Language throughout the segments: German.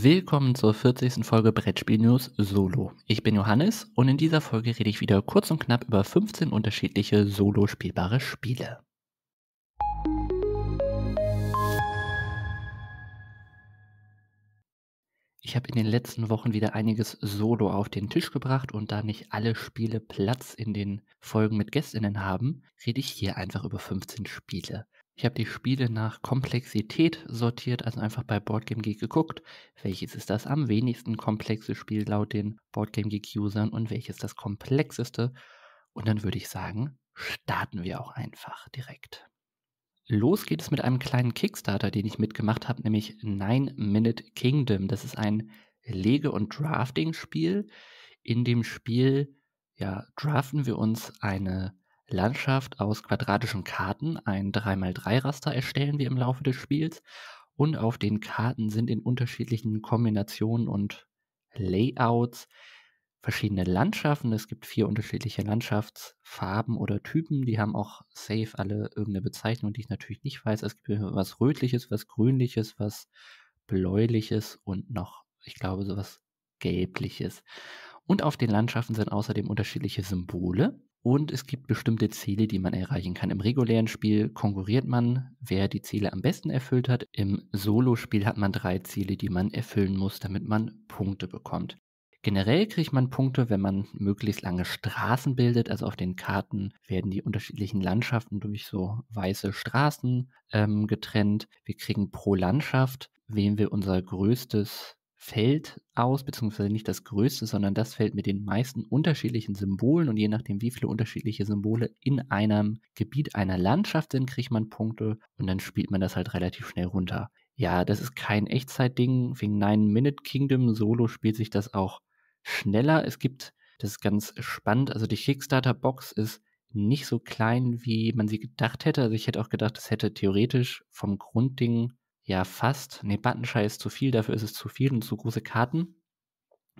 Willkommen zur 40. Folge Brettspiel News Solo. Ich bin Johannes und in dieser Folge rede ich wieder kurz und knapp über 15 unterschiedliche solo spielbare Spiele. Ich habe in den letzten Wochen wieder einiges Solo auf den Tisch gebracht und da nicht alle Spiele Platz in den Folgen mit Gästinnen haben, rede ich hier einfach über 15 Spiele. Ich habe die Spiele nach Komplexität sortiert, also einfach bei Boardgame Geek geguckt, welches ist das am wenigsten komplexe Spiel laut den Boardgame Geek Usern und welches das komplexeste. Und dann würde ich sagen, starten wir auch einfach direkt. Los geht es mit einem kleinen Kickstarter, den ich mitgemacht habe, nämlich Nine Minute Kingdom. Das ist ein Lege- und Drafting-Spiel. In dem Spiel ja, draften wir uns eine Landschaft aus quadratischen Karten, ein 3x3-Raster erstellen wir im Laufe des Spiels. Und auf den Karten sind in unterschiedlichen Kombinationen und Layouts verschiedene Landschaften. Es gibt vier unterschiedliche Landschaftsfarben oder Typen. Die haben auch safe alle irgendeine Bezeichnung, die ich natürlich nicht weiß. Es gibt was Rötliches, was Grünliches, was Bläuliches und noch, ich glaube, sowas Gelbliches. Und auf den Landschaften sind außerdem unterschiedliche Symbole. Und es gibt bestimmte Ziele, die man erreichen kann. Im regulären Spiel konkurriert man, wer die Ziele am besten erfüllt hat. Im Solospiel hat man drei Ziele, die man erfüllen muss, damit man Punkte bekommt. Generell kriegt man Punkte, wenn man möglichst lange Straßen bildet. Also auf den Karten werden die unterschiedlichen Landschaften durch so weiße Straßen ähm, getrennt. Wir kriegen pro Landschaft, wem wir unser größtes Feld aus, beziehungsweise nicht das größte, sondern das Feld mit den meisten unterschiedlichen Symbolen. Und je nachdem, wie viele unterschiedliche Symbole in einem Gebiet einer Landschaft sind, kriegt man Punkte und dann spielt man das halt relativ schnell runter. Ja, das ist kein Echtzeitding. Wegen Nine Minute Kingdom Solo spielt sich das auch schneller. Es gibt, das ist ganz spannend, also die Kickstarter-Box ist nicht so klein, wie man sie gedacht hätte. Also ich hätte auch gedacht, es hätte theoretisch vom Grundding ja fast, ne, Buttonschei ist zu viel, dafür ist es zu viel und zu große Karten.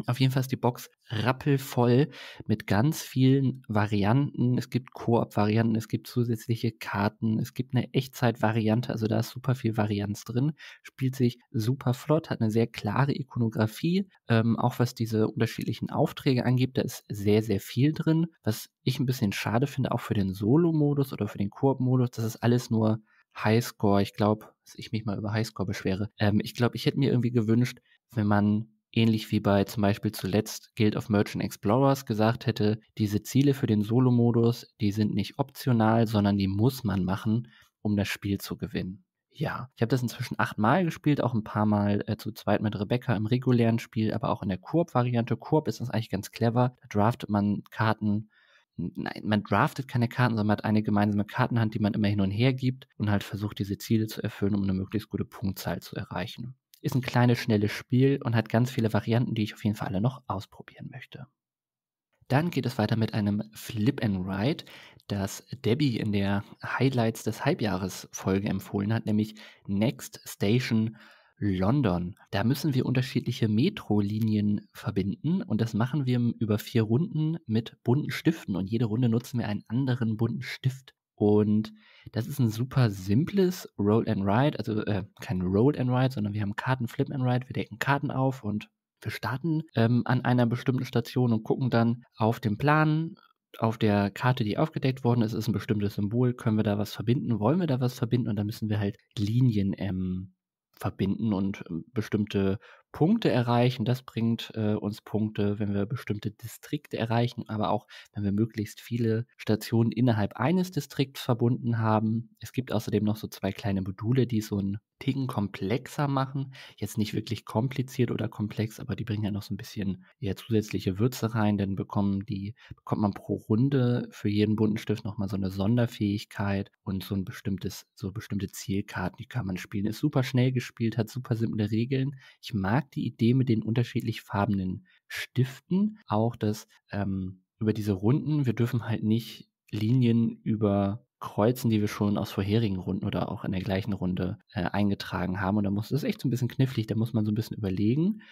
Auf jeden Fall ist die Box rappelvoll mit ganz vielen Varianten. Es gibt Koop-Varianten, es gibt zusätzliche Karten, es gibt eine Echtzeit-Variante, also da ist super viel Varianz drin. Spielt sich super flott, hat eine sehr klare Ikonografie. Ähm, auch was diese unterschiedlichen Aufträge angeht, da ist sehr, sehr viel drin. Was ich ein bisschen schade finde, auch für den Solo-Modus oder für den Koop-Modus, das ist alles nur Highscore, ich glaube, dass ich mich mal über Highscore beschwere. Ähm, ich glaube, ich hätte mir irgendwie gewünscht, wenn man ähnlich wie bei zum Beispiel zuletzt Guild of Merchant Explorers gesagt hätte, diese Ziele für den Solo-Modus, die sind nicht optional, sondern die muss man machen, um das Spiel zu gewinnen. Ja, ich habe das inzwischen achtmal gespielt, auch ein paar Mal äh, zu zweit mit Rebecca im regulären Spiel, aber auch in der Koop-Variante. Koop ist das eigentlich ganz clever. Da draftet man Karten nein, man draftet keine Karten, sondern man hat eine gemeinsame Kartenhand, die man immer hin und her gibt und halt versucht, diese Ziele zu erfüllen, um eine möglichst gute Punktzahl zu erreichen. Ist ein kleines, schnelles Spiel und hat ganz viele Varianten, die ich auf jeden Fall alle noch ausprobieren möchte. Dann geht es weiter mit einem Flip and Ride, das Debbie in der Highlights des Halbjahres Folge empfohlen hat, nämlich Next Station London. Da müssen wir unterschiedliche Metrolinien verbinden und das machen wir über vier Runden mit bunten Stiften und jede Runde nutzen wir einen anderen bunten Stift. Und das ist ein super simples Roll and Ride, also äh, kein Roll and Ride, sondern wir haben Karten Flip and Ride, wir decken Karten auf und wir starten ähm, an einer bestimmten Station und gucken dann auf den Plan, auf der Karte, die aufgedeckt worden ist, ist ein bestimmtes Symbol. Können wir da was verbinden? Wollen wir da was verbinden? Und da müssen wir halt Linien ähm, verbinden und ähm, bestimmte Punkte erreichen. Das bringt äh, uns Punkte, wenn wir bestimmte Distrikte erreichen, aber auch wenn wir möglichst viele Stationen innerhalb eines Distrikts verbunden haben. Es gibt außerdem noch so zwei kleine Module, die so ein Ticken komplexer machen. Jetzt nicht wirklich kompliziert oder komplex, aber die bringen ja noch so ein bisschen ja, zusätzliche Würze rein. Dann bekommen die, bekommt man pro Runde für jeden bunten Stift nochmal so eine Sonderfähigkeit und so ein bestimmtes, so bestimmte Zielkarten, die kann man spielen. Ist super schnell gespielt, hat super simple Regeln. Ich mag die Idee mit den unterschiedlich farbenen Stiften. Auch das ähm, über diese Runden, wir dürfen halt nicht Linien über Kreuzen, die wir schon aus vorherigen Runden oder auch in der gleichen Runde äh, eingetragen haben. Und da muss das ist echt so ein bisschen knifflig, da muss man so ein bisschen überlegen.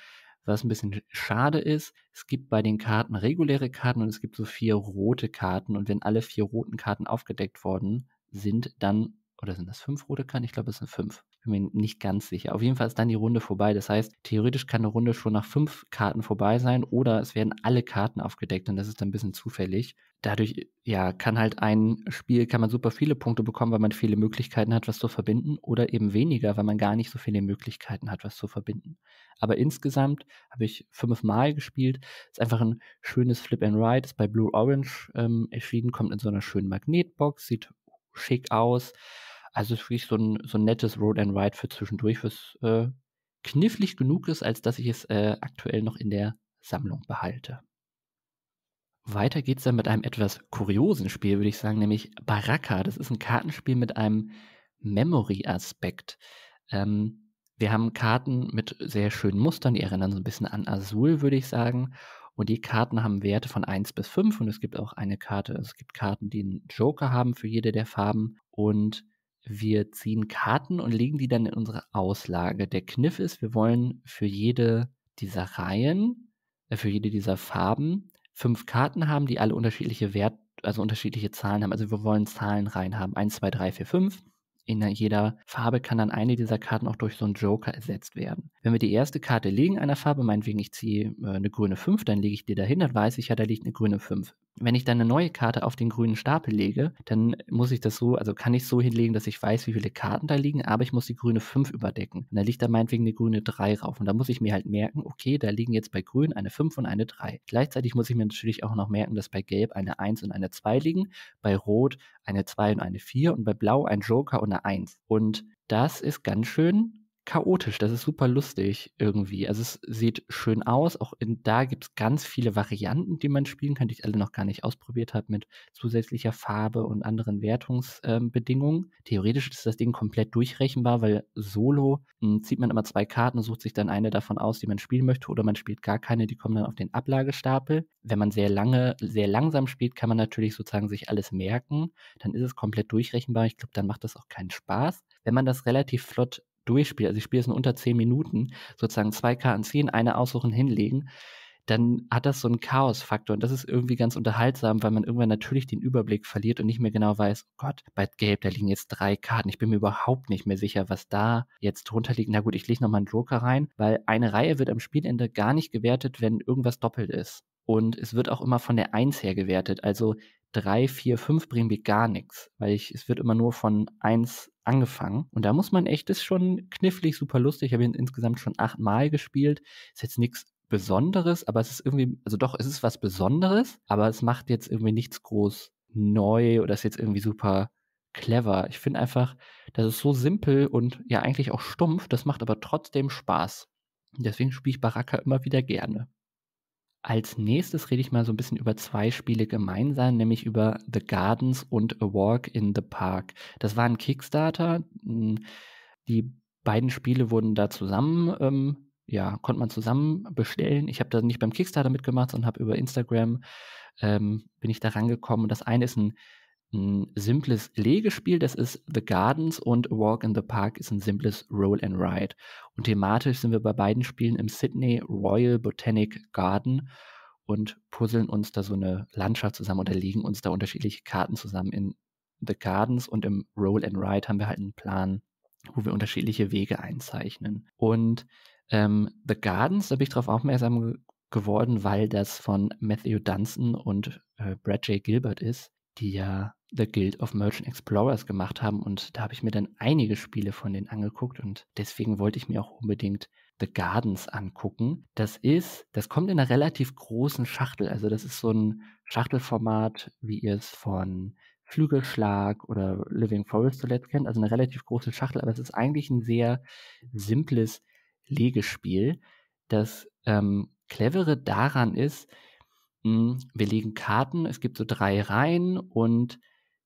Was ein bisschen schade ist, es gibt bei den Karten reguläre Karten und es gibt so vier rote Karten. Und wenn alle vier roten Karten aufgedeckt worden sind, dann, oder sind das fünf rote Karten? Ich glaube, es sind fünf. Bin mir nicht ganz sicher. Auf jeden Fall ist dann die Runde vorbei. Das heißt, theoretisch kann eine Runde schon nach fünf Karten vorbei sein oder es werden alle Karten aufgedeckt und das ist dann ein bisschen zufällig. Dadurch, ja, kann halt ein Spiel, kann man super viele Punkte bekommen, weil man viele Möglichkeiten hat, was zu verbinden oder eben weniger, weil man gar nicht so viele Möglichkeiten hat, was zu verbinden. Aber insgesamt habe ich fünfmal gespielt. Ist einfach ein schönes Flip and Ride. Ist bei Blue Orange ähm, erschienen, kommt in so einer schönen Magnetbox, sieht schick aus. Also es ist wirklich so ein, so ein nettes Road and Ride für zwischendurch, was äh, knifflig genug ist, als dass ich es äh, aktuell noch in der Sammlung behalte. Weiter geht's dann mit einem etwas kuriosen Spiel, würde ich sagen, nämlich Baraka. Das ist ein Kartenspiel mit einem Memory-Aspekt. Ähm, wir haben Karten mit sehr schönen Mustern, die erinnern so ein bisschen an Azul, würde ich sagen. Und die Karten haben Werte von 1 bis 5 und es gibt auch eine Karte, es gibt Karten, die einen Joker haben für jede der Farben. Und wir ziehen Karten und legen die dann in unsere Auslage. Der Kniff ist, wir wollen für jede dieser Reihen, äh, für jede dieser Farben fünf Karten haben, die alle unterschiedliche Wert, also unterschiedliche Zahlen haben. Also wir wollen Zahlenreihen haben. 1, 2, 3, 4, 5. In jeder Farbe kann dann eine dieser Karten auch durch so einen Joker ersetzt werden. Wenn wir die erste Karte legen einer Farbe, meinetwegen ich ziehe äh, eine grüne 5, dann lege ich die dahin, dann weiß ich ja, da liegt eine grüne 5 wenn ich dann eine neue Karte auf den grünen Stapel lege, dann muss ich das so, also kann ich so hinlegen, dass ich weiß, wie viele Karten da liegen, aber ich muss die grüne 5 überdecken. Und da liegt da meinetwegen eine grüne 3 rauf. Und da muss ich mir halt merken, okay, da liegen jetzt bei grün eine 5 und eine 3. Gleichzeitig muss ich mir natürlich auch noch merken, dass bei gelb eine 1 und eine 2 liegen, bei rot eine 2 und eine 4 und bei blau ein Joker und eine 1. Und das ist ganz schön chaotisch, das ist super lustig irgendwie. Also es sieht schön aus, auch in, da gibt es ganz viele Varianten, die man spielen kann, die ich alle noch gar nicht ausprobiert habe, mit zusätzlicher Farbe und anderen Wertungsbedingungen. Ähm, Theoretisch ist das Ding komplett durchrechenbar, weil solo mh, hm, zieht man immer zwei Karten und sucht sich dann eine davon aus, die man spielen möchte, oder man spielt gar keine, die kommen dann auf den Ablagestapel. Wenn man sehr lange, sehr langsam spielt, kann man natürlich sozusagen sich alles merken, dann ist es komplett durchrechenbar. Ich glaube, dann macht das auch keinen Spaß. Wenn man das relativ flott durchspiele, also ich spiele es in unter 10 Minuten, sozusagen zwei Karten ziehen, eine aussuchen, hinlegen, dann hat das so einen Chaos-Faktor und das ist irgendwie ganz unterhaltsam, weil man irgendwann natürlich den Überblick verliert und nicht mehr genau weiß, oh Gott, bei Gelb, da liegen jetzt drei Karten. Ich bin mir überhaupt nicht mehr sicher, was da jetzt drunter liegt. Na gut, ich lege nochmal einen Joker rein, weil eine Reihe wird am Spielende gar nicht gewertet, wenn irgendwas doppelt ist. Und es wird auch immer von der Eins her gewertet. Also 3, 4, 5 bringen mir gar nichts, weil ich, es wird immer nur von 1 angefangen. Und da muss man echt, das ist schon knifflig, super lustig. Ich habe ihn insgesamt schon achtmal gespielt. Ist jetzt nichts Besonderes, aber es ist irgendwie, also doch, es ist was Besonderes, aber es macht jetzt irgendwie nichts groß neu oder ist jetzt irgendwie super clever. Ich finde einfach, das ist so simpel und ja eigentlich auch stumpf, das macht aber trotzdem Spaß. Deswegen spiele ich Baraka immer wieder gerne. Als nächstes rede ich mal so ein bisschen über zwei Spiele gemeinsam, nämlich über The Gardens und A Walk in the Park. Das war ein Kickstarter. Hm, die beiden Spiele wurden da zusammen, ähm, ja, konnte man zusammen bestellen. Ich habe da nicht beim Kickstarter mitgemacht, sondern habe über Instagram ähm, bin ich da rangekommen. Das eine ist ein ein simples Legespiel, das ist The Gardens und Walk in the Park ist ein simples Roll and Ride. Und thematisch sind wir bei beiden Spielen im Sydney Royal Botanic Garden und puzzeln uns da so eine Landschaft zusammen oder legen uns da unterschiedliche Karten zusammen in The Gardens und im Roll and Ride haben wir halt einen Plan, wo wir unterschiedliche Wege einzeichnen. Und ähm, The Gardens, da bin ich darauf aufmerksam geworden, weil das von Matthew Dunson und äh, Brad J. Gilbert ist, die ja The Guild of Merchant Explorers gemacht haben und da habe ich mir dann einige Spiele von denen angeguckt und deswegen wollte ich mir auch unbedingt The Gardens angucken. Das ist, das kommt in einer relativ großen Schachtel, also das ist so ein Schachtelformat, wie ihr es von Flügelschlag oder Living Forest zuletzt kennt, also eine relativ große Schachtel, aber es ist eigentlich ein sehr simples Legespiel. Das ähm, Clevere daran ist, hm, wir legen Karten, es gibt so drei Reihen und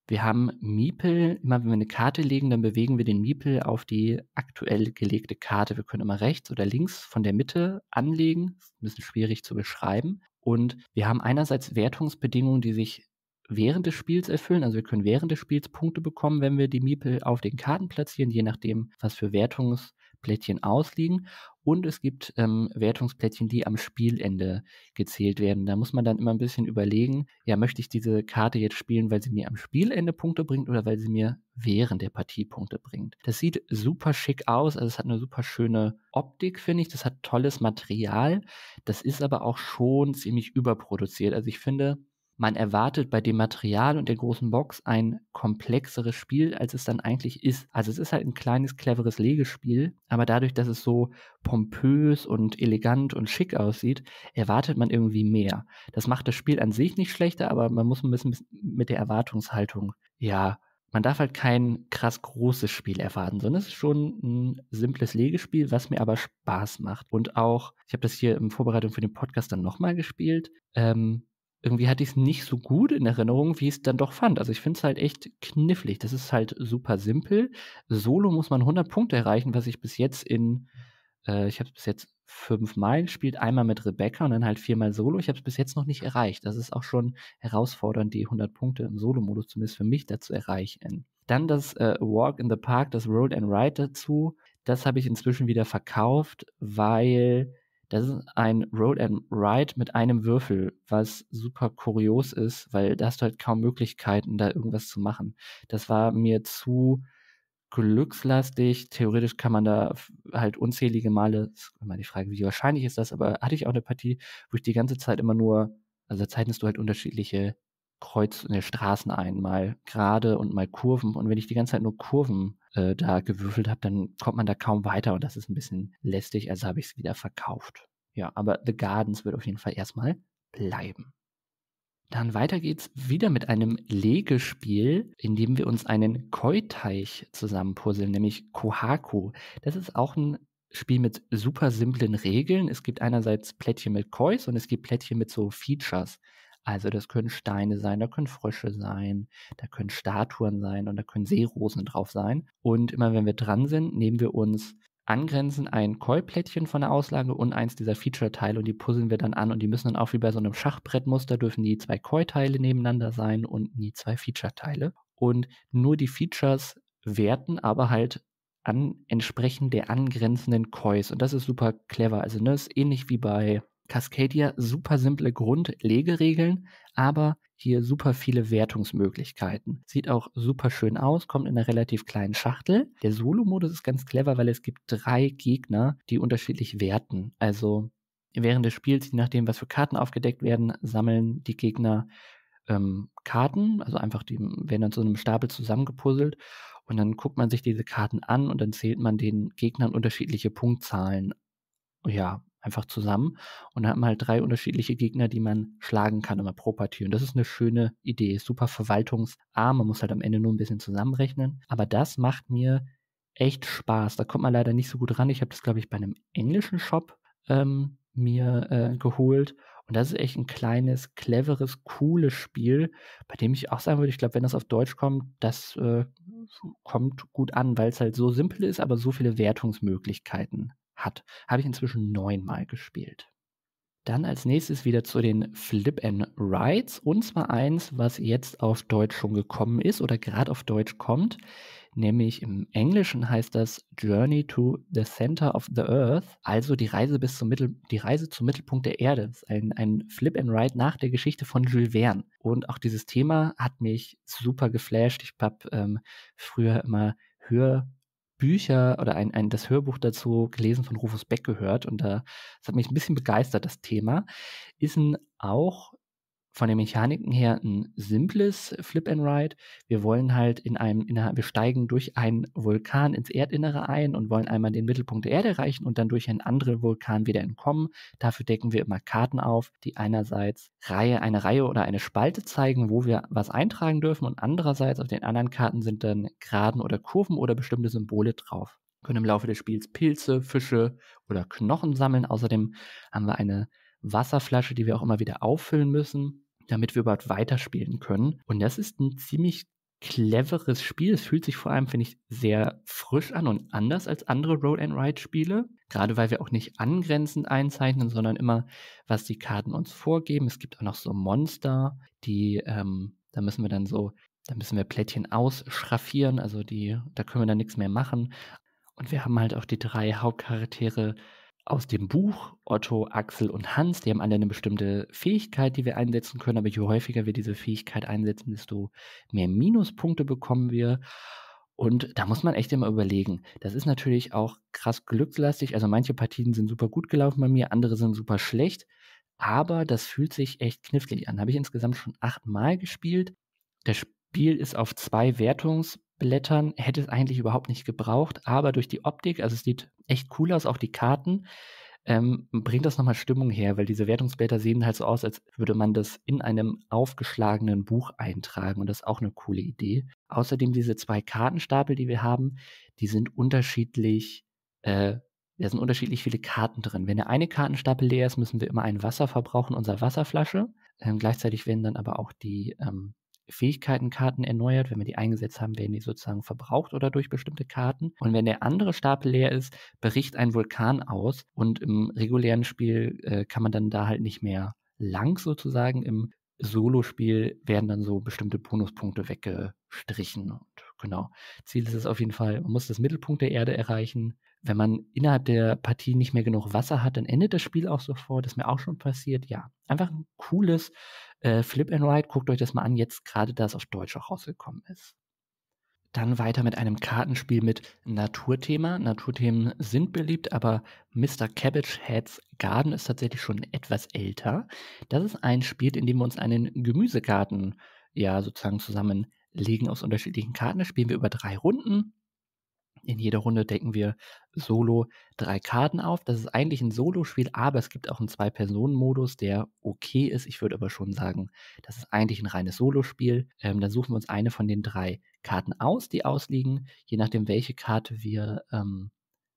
wir haben Miepel, immer wenn wir eine Karte legen, dann bewegen wir den Miepel auf die aktuell gelegte Karte. Wir können immer rechts oder links von der Mitte anlegen. Ist ein bisschen schwierig zu beschreiben. Und wir haben einerseits Wertungsbedingungen, die sich während des Spiels erfüllen. Also wir können während des Spiels Punkte bekommen, wenn wir die Miepel auf den Karten platzieren, je nachdem, was für Wertungs- Plättchen ausliegen und es gibt ähm, Wertungsplättchen, die am Spielende gezählt werden. Da muss man dann immer ein bisschen überlegen, ja, möchte ich diese Karte jetzt spielen, weil sie mir am Spielende Punkte bringt oder weil sie mir während der Partie Punkte bringt. Das sieht super schick aus, also es hat eine super schöne Optik, finde ich. Das hat tolles Material. Das ist aber auch schon ziemlich überproduziert. Also ich finde, man erwartet bei dem Material und der großen Box ein komplexeres Spiel, als es dann eigentlich ist. Also es ist halt ein kleines, cleveres Legespiel, aber dadurch, dass es so pompös und elegant und schick aussieht, erwartet man irgendwie mehr. Das macht das Spiel an sich nicht schlechter, aber man muss ein bisschen mit der Erwartungshaltung, ja, man darf halt kein krass großes Spiel erwarten, sondern es ist schon ein simples Legespiel, was mir aber Spaß macht. Und auch, ich habe das hier in Vorbereitung für den Podcast dann nochmal gespielt. Ähm, irgendwie hatte ich es nicht so gut in Erinnerung, wie ich es dann doch fand. Also ich finde es halt echt knifflig. Das ist halt super simpel. Solo muss man 100 Punkte erreichen, was ich bis jetzt in, äh, ich habe es bis jetzt fünfmal gespielt, einmal mit Rebecca und dann halt viermal Solo. Ich habe es bis jetzt noch nicht erreicht. Das ist auch schon herausfordernd, die 100 Punkte im Solo-Modus zumindest für mich dazu erreichen. Dann das äh, Walk in the Park, das Roll and Ride dazu. Das habe ich inzwischen wieder verkauft, weil das ist ein Roll and Ride mit einem Würfel, was super kurios ist, weil da hast du halt kaum Möglichkeiten, da irgendwas zu machen. Das war mir zu glückslastig. Theoretisch kann man da halt unzählige Male, ist immer die Frage, wie wahrscheinlich ist das, aber hatte ich auch eine Partie, wo ich die ganze Zeit immer nur, also da zeichnest du halt unterschiedliche Kreuz, ne, Straßen ein, mal gerade und mal Kurven. Und wenn ich die ganze Zeit nur Kurven äh, da gewürfelt habe, dann kommt man da kaum weiter und das ist ein bisschen lästig, also habe ich es wieder verkauft. Ja, aber The Gardens wird auf jeden Fall erstmal bleiben. Dann weiter geht's wieder mit einem Legespiel, in dem wir uns einen Koi-Teich zusammenpuzzeln, nämlich Kohaku. Das ist auch ein Spiel mit super simplen Regeln. Es gibt einerseits Plättchen mit Kois und es gibt Plättchen mit so Features. Also das können Steine sein, da können Frösche sein, da können Statuen sein und da können Seerosen drauf sein. Und immer wenn wir dran sind, nehmen wir uns angrenzend ein koi von der Auslage und eins dieser Feature-Teile und die puzzeln wir dann an und die müssen dann auch wie bei so einem Schachbrettmuster dürfen nie zwei Keuteile nebeneinander sein und nie zwei Feature-Teile. Und nur die Features werten aber halt an entsprechend der angrenzenden Kois. Und das ist super clever. Also ne, ist ähnlich wie bei Cascadia super simple Grundlegeregeln, aber hier super viele Wertungsmöglichkeiten. Sieht auch super schön aus, kommt in einer relativ kleinen Schachtel. Der Solo-Modus ist ganz clever, weil es gibt drei Gegner, die unterschiedlich werten. Also während des Spiels, je nachdem, was für Karten aufgedeckt werden, sammeln die Gegner ähm, Karten, also einfach die werden dann zu einem Stapel zusammengepuzzelt und dann guckt man sich diese Karten an und dann zählt man den Gegnern unterschiedliche Punktzahlen ja, einfach zusammen und hat man halt drei unterschiedliche Gegner, die man schlagen kann immer pro Partie. Und das ist eine schöne Idee, super verwaltungsarm, man muss halt am Ende nur ein bisschen zusammenrechnen. Aber das macht mir echt Spaß. Da kommt man leider nicht so gut ran. Ich habe das, glaube ich, bei einem englischen Shop ähm, mir äh, geholt. Und das ist echt ein kleines, cleveres, cooles Spiel, bei dem ich auch sagen würde, ich glaube, wenn das auf Deutsch kommt, das äh, kommt gut an, weil es halt so simpel ist, aber so viele Wertungsmöglichkeiten hat. Habe ich inzwischen neunmal gespielt. Dann als nächstes wieder zu den Flip and Rides und zwar eins, was jetzt auf Deutsch schon gekommen ist oder gerade auf Deutsch kommt, nämlich im Englischen heißt das Journey to the Center of the Earth, also die Reise bis zum Mittel, die Reise zum Mittelpunkt der Erde. Das ist ein, ein Flip and Ride nach der Geschichte von Jules Verne. Und auch dieses Thema hat mich super geflasht. Ich habe ähm, früher immer Hör Bücher oder ein, ein, das Hörbuch dazu gelesen von Rufus Beck gehört und da, das hat mich ein bisschen begeistert, das Thema. Ist ein auch von den Mechaniken her ein simples Flip and Ride. Wir wollen halt in einem, in einer, wir steigen durch einen Vulkan ins Erdinnere ein und wollen einmal den Mittelpunkt der Erde erreichen und dann durch einen anderen Vulkan wieder entkommen. Dafür decken wir immer Karten auf, die einerseits Reihe, eine Reihe oder eine Spalte zeigen, wo wir was eintragen dürfen und andererseits auf den anderen Karten sind dann Geraden oder Kurven oder bestimmte Symbole drauf Wir können im Laufe des Spiels Pilze, Fische oder Knochen sammeln. Außerdem haben wir eine Wasserflasche, die wir auch immer wieder auffüllen müssen, damit wir überhaupt weiterspielen können. Und das ist ein ziemlich cleveres Spiel. Es fühlt sich vor allem, finde ich, sehr frisch an und anders als andere Roll-and-Ride-Spiele. Gerade weil wir auch nicht angrenzend einzeichnen, sondern immer, was die Karten uns vorgeben. Es gibt auch noch so Monster, die, ähm, da müssen wir dann so, da müssen wir Plättchen ausschraffieren. Also die, da können wir dann nichts mehr machen. Und wir haben halt auch die drei Hauptcharaktere aus dem Buch Otto, Axel und Hans, die haben alle eine bestimmte Fähigkeit, die wir einsetzen können, aber je häufiger wir diese Fähigkeit einsetzen, desto mehr Minuspunkte bekommen wir. Und da muss man echt immer überlegen. Das ist natürlich auch krass glückslastig. Also manche Partien sind super gut gelaufen bei mir, andere sind super schlecht. Aber das fühlt sich echt knifflig an. Habe ich insgesamt schon achtmal gespielt. Der Spiel ist auf zwei Wertungsblättern, hätte es eigentlich überhaupt nicht gebraucht, aber durch die Optik, also es sieht echt cool aus, auch die Karten, ähm, bringt das nochmal Stimmung her, weil diese Wertungsblätter sehen halt so aus, als würde man das in einem aufgeschlagenen Buch eintragen und das ist auch eine coole Idee. Außerdem diese zwei Kartenstapel, die wir haben, die sind unterschiedlich, äh, da sind unterschiedlich viele Karten drin. Wenn der eine Kartenstapel leer ist, müssen wir immer ein Wasser verbrauchen, unsere Wasserflasche. Ähm, gleichzeitig werden dann aber auch die ähm, Fähigkeitenkarten erneuert. Wenn wir die eingesetzt haben, werden die sozusagen verbraucht oder durch bestimmte Karten. Und wenn der andere Stapel leer ist, bricht ein Vulkan aus. Und im regulären Spiel äh, kann man dann da halt nicht mehr lang sozusagen. Im Solospiel werden dann so bestimmte Bonuspunkte weggestrichen. Und genau, Ziel ist es auf jeden Fall, man muss das Mittelpunkt der Erde erreichen. Wenn man innerhalb der Partie nicht mehr genug Wasser hat, dann endet das Spiel auch sofort. Das ist mir auch schon passiert. Ja, einfach ein cooles, äh, Flip and Ride, guckt euch das mal an, jetzt gerade da es auf Deutsch auch rausgekommen ist. Dann weiter mit einem Kartenspiel mit Naturthema. Naturthemen sind beliebt, aber Mr. Cabbage Heads Garden ist tatsächlich schon etwas älter. Das ist ein Spiel, in dem wir uns einen Gemüsegarten ja sozusagen zusammenlegen aus unterschiedlichen Karten. Das spielen wir über drei Runden. In jeder Runde decken wir solo drei Karten auf. Das ist eigentlich ein Solo-Spiel, aber es gibt auch einen Zwei-Personen-Modus, der okay ist. Ich würde aber schon sagen, das ist eigentlich ein reines Solo-Spiel. Ähm, dann suchen wir uns eine von den drei Karten aus, die ausliegen. Je nachdem, welche Karte wir ähm,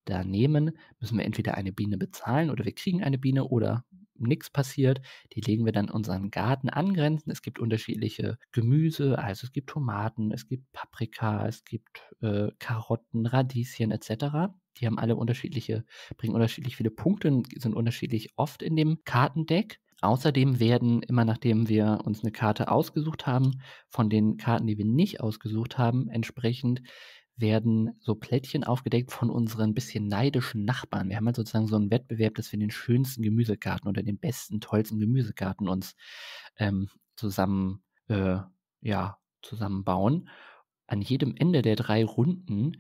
da nehmen, müssen wir entweder eine Biene bezahlen oder wir kriegen eine Biene oder nichts passiert. Die legen wir dann unseren Garten angrenzen. Es gibt unterschiedliche Gemüse, also es gibt Tomaten, es gibt Paprika, es gibt äh, Karotten, Radieschen etc. Die haben alle unterschiedliche, bringen unterschiedlich viele Punkte, sind unterschiedlich oft in dem Kartendeck. Außerdem werden immer nachdem wir uns eine Karte ausgesucht haben, von den Karten, die wir nicht ausgesucht haben, entsprechend werden so Plättchen aufgedeckt von unseren bisschen neidischen Nachbarn. Wir haben halt sozusagen so einen Wettbewerb, dass wir den schönsten Gemüsegarten oder den besten, tollsten Gemüsegarten uns ähm, zusammen, äh, ja, zusammenbauen. An jedem Ende der drei Runden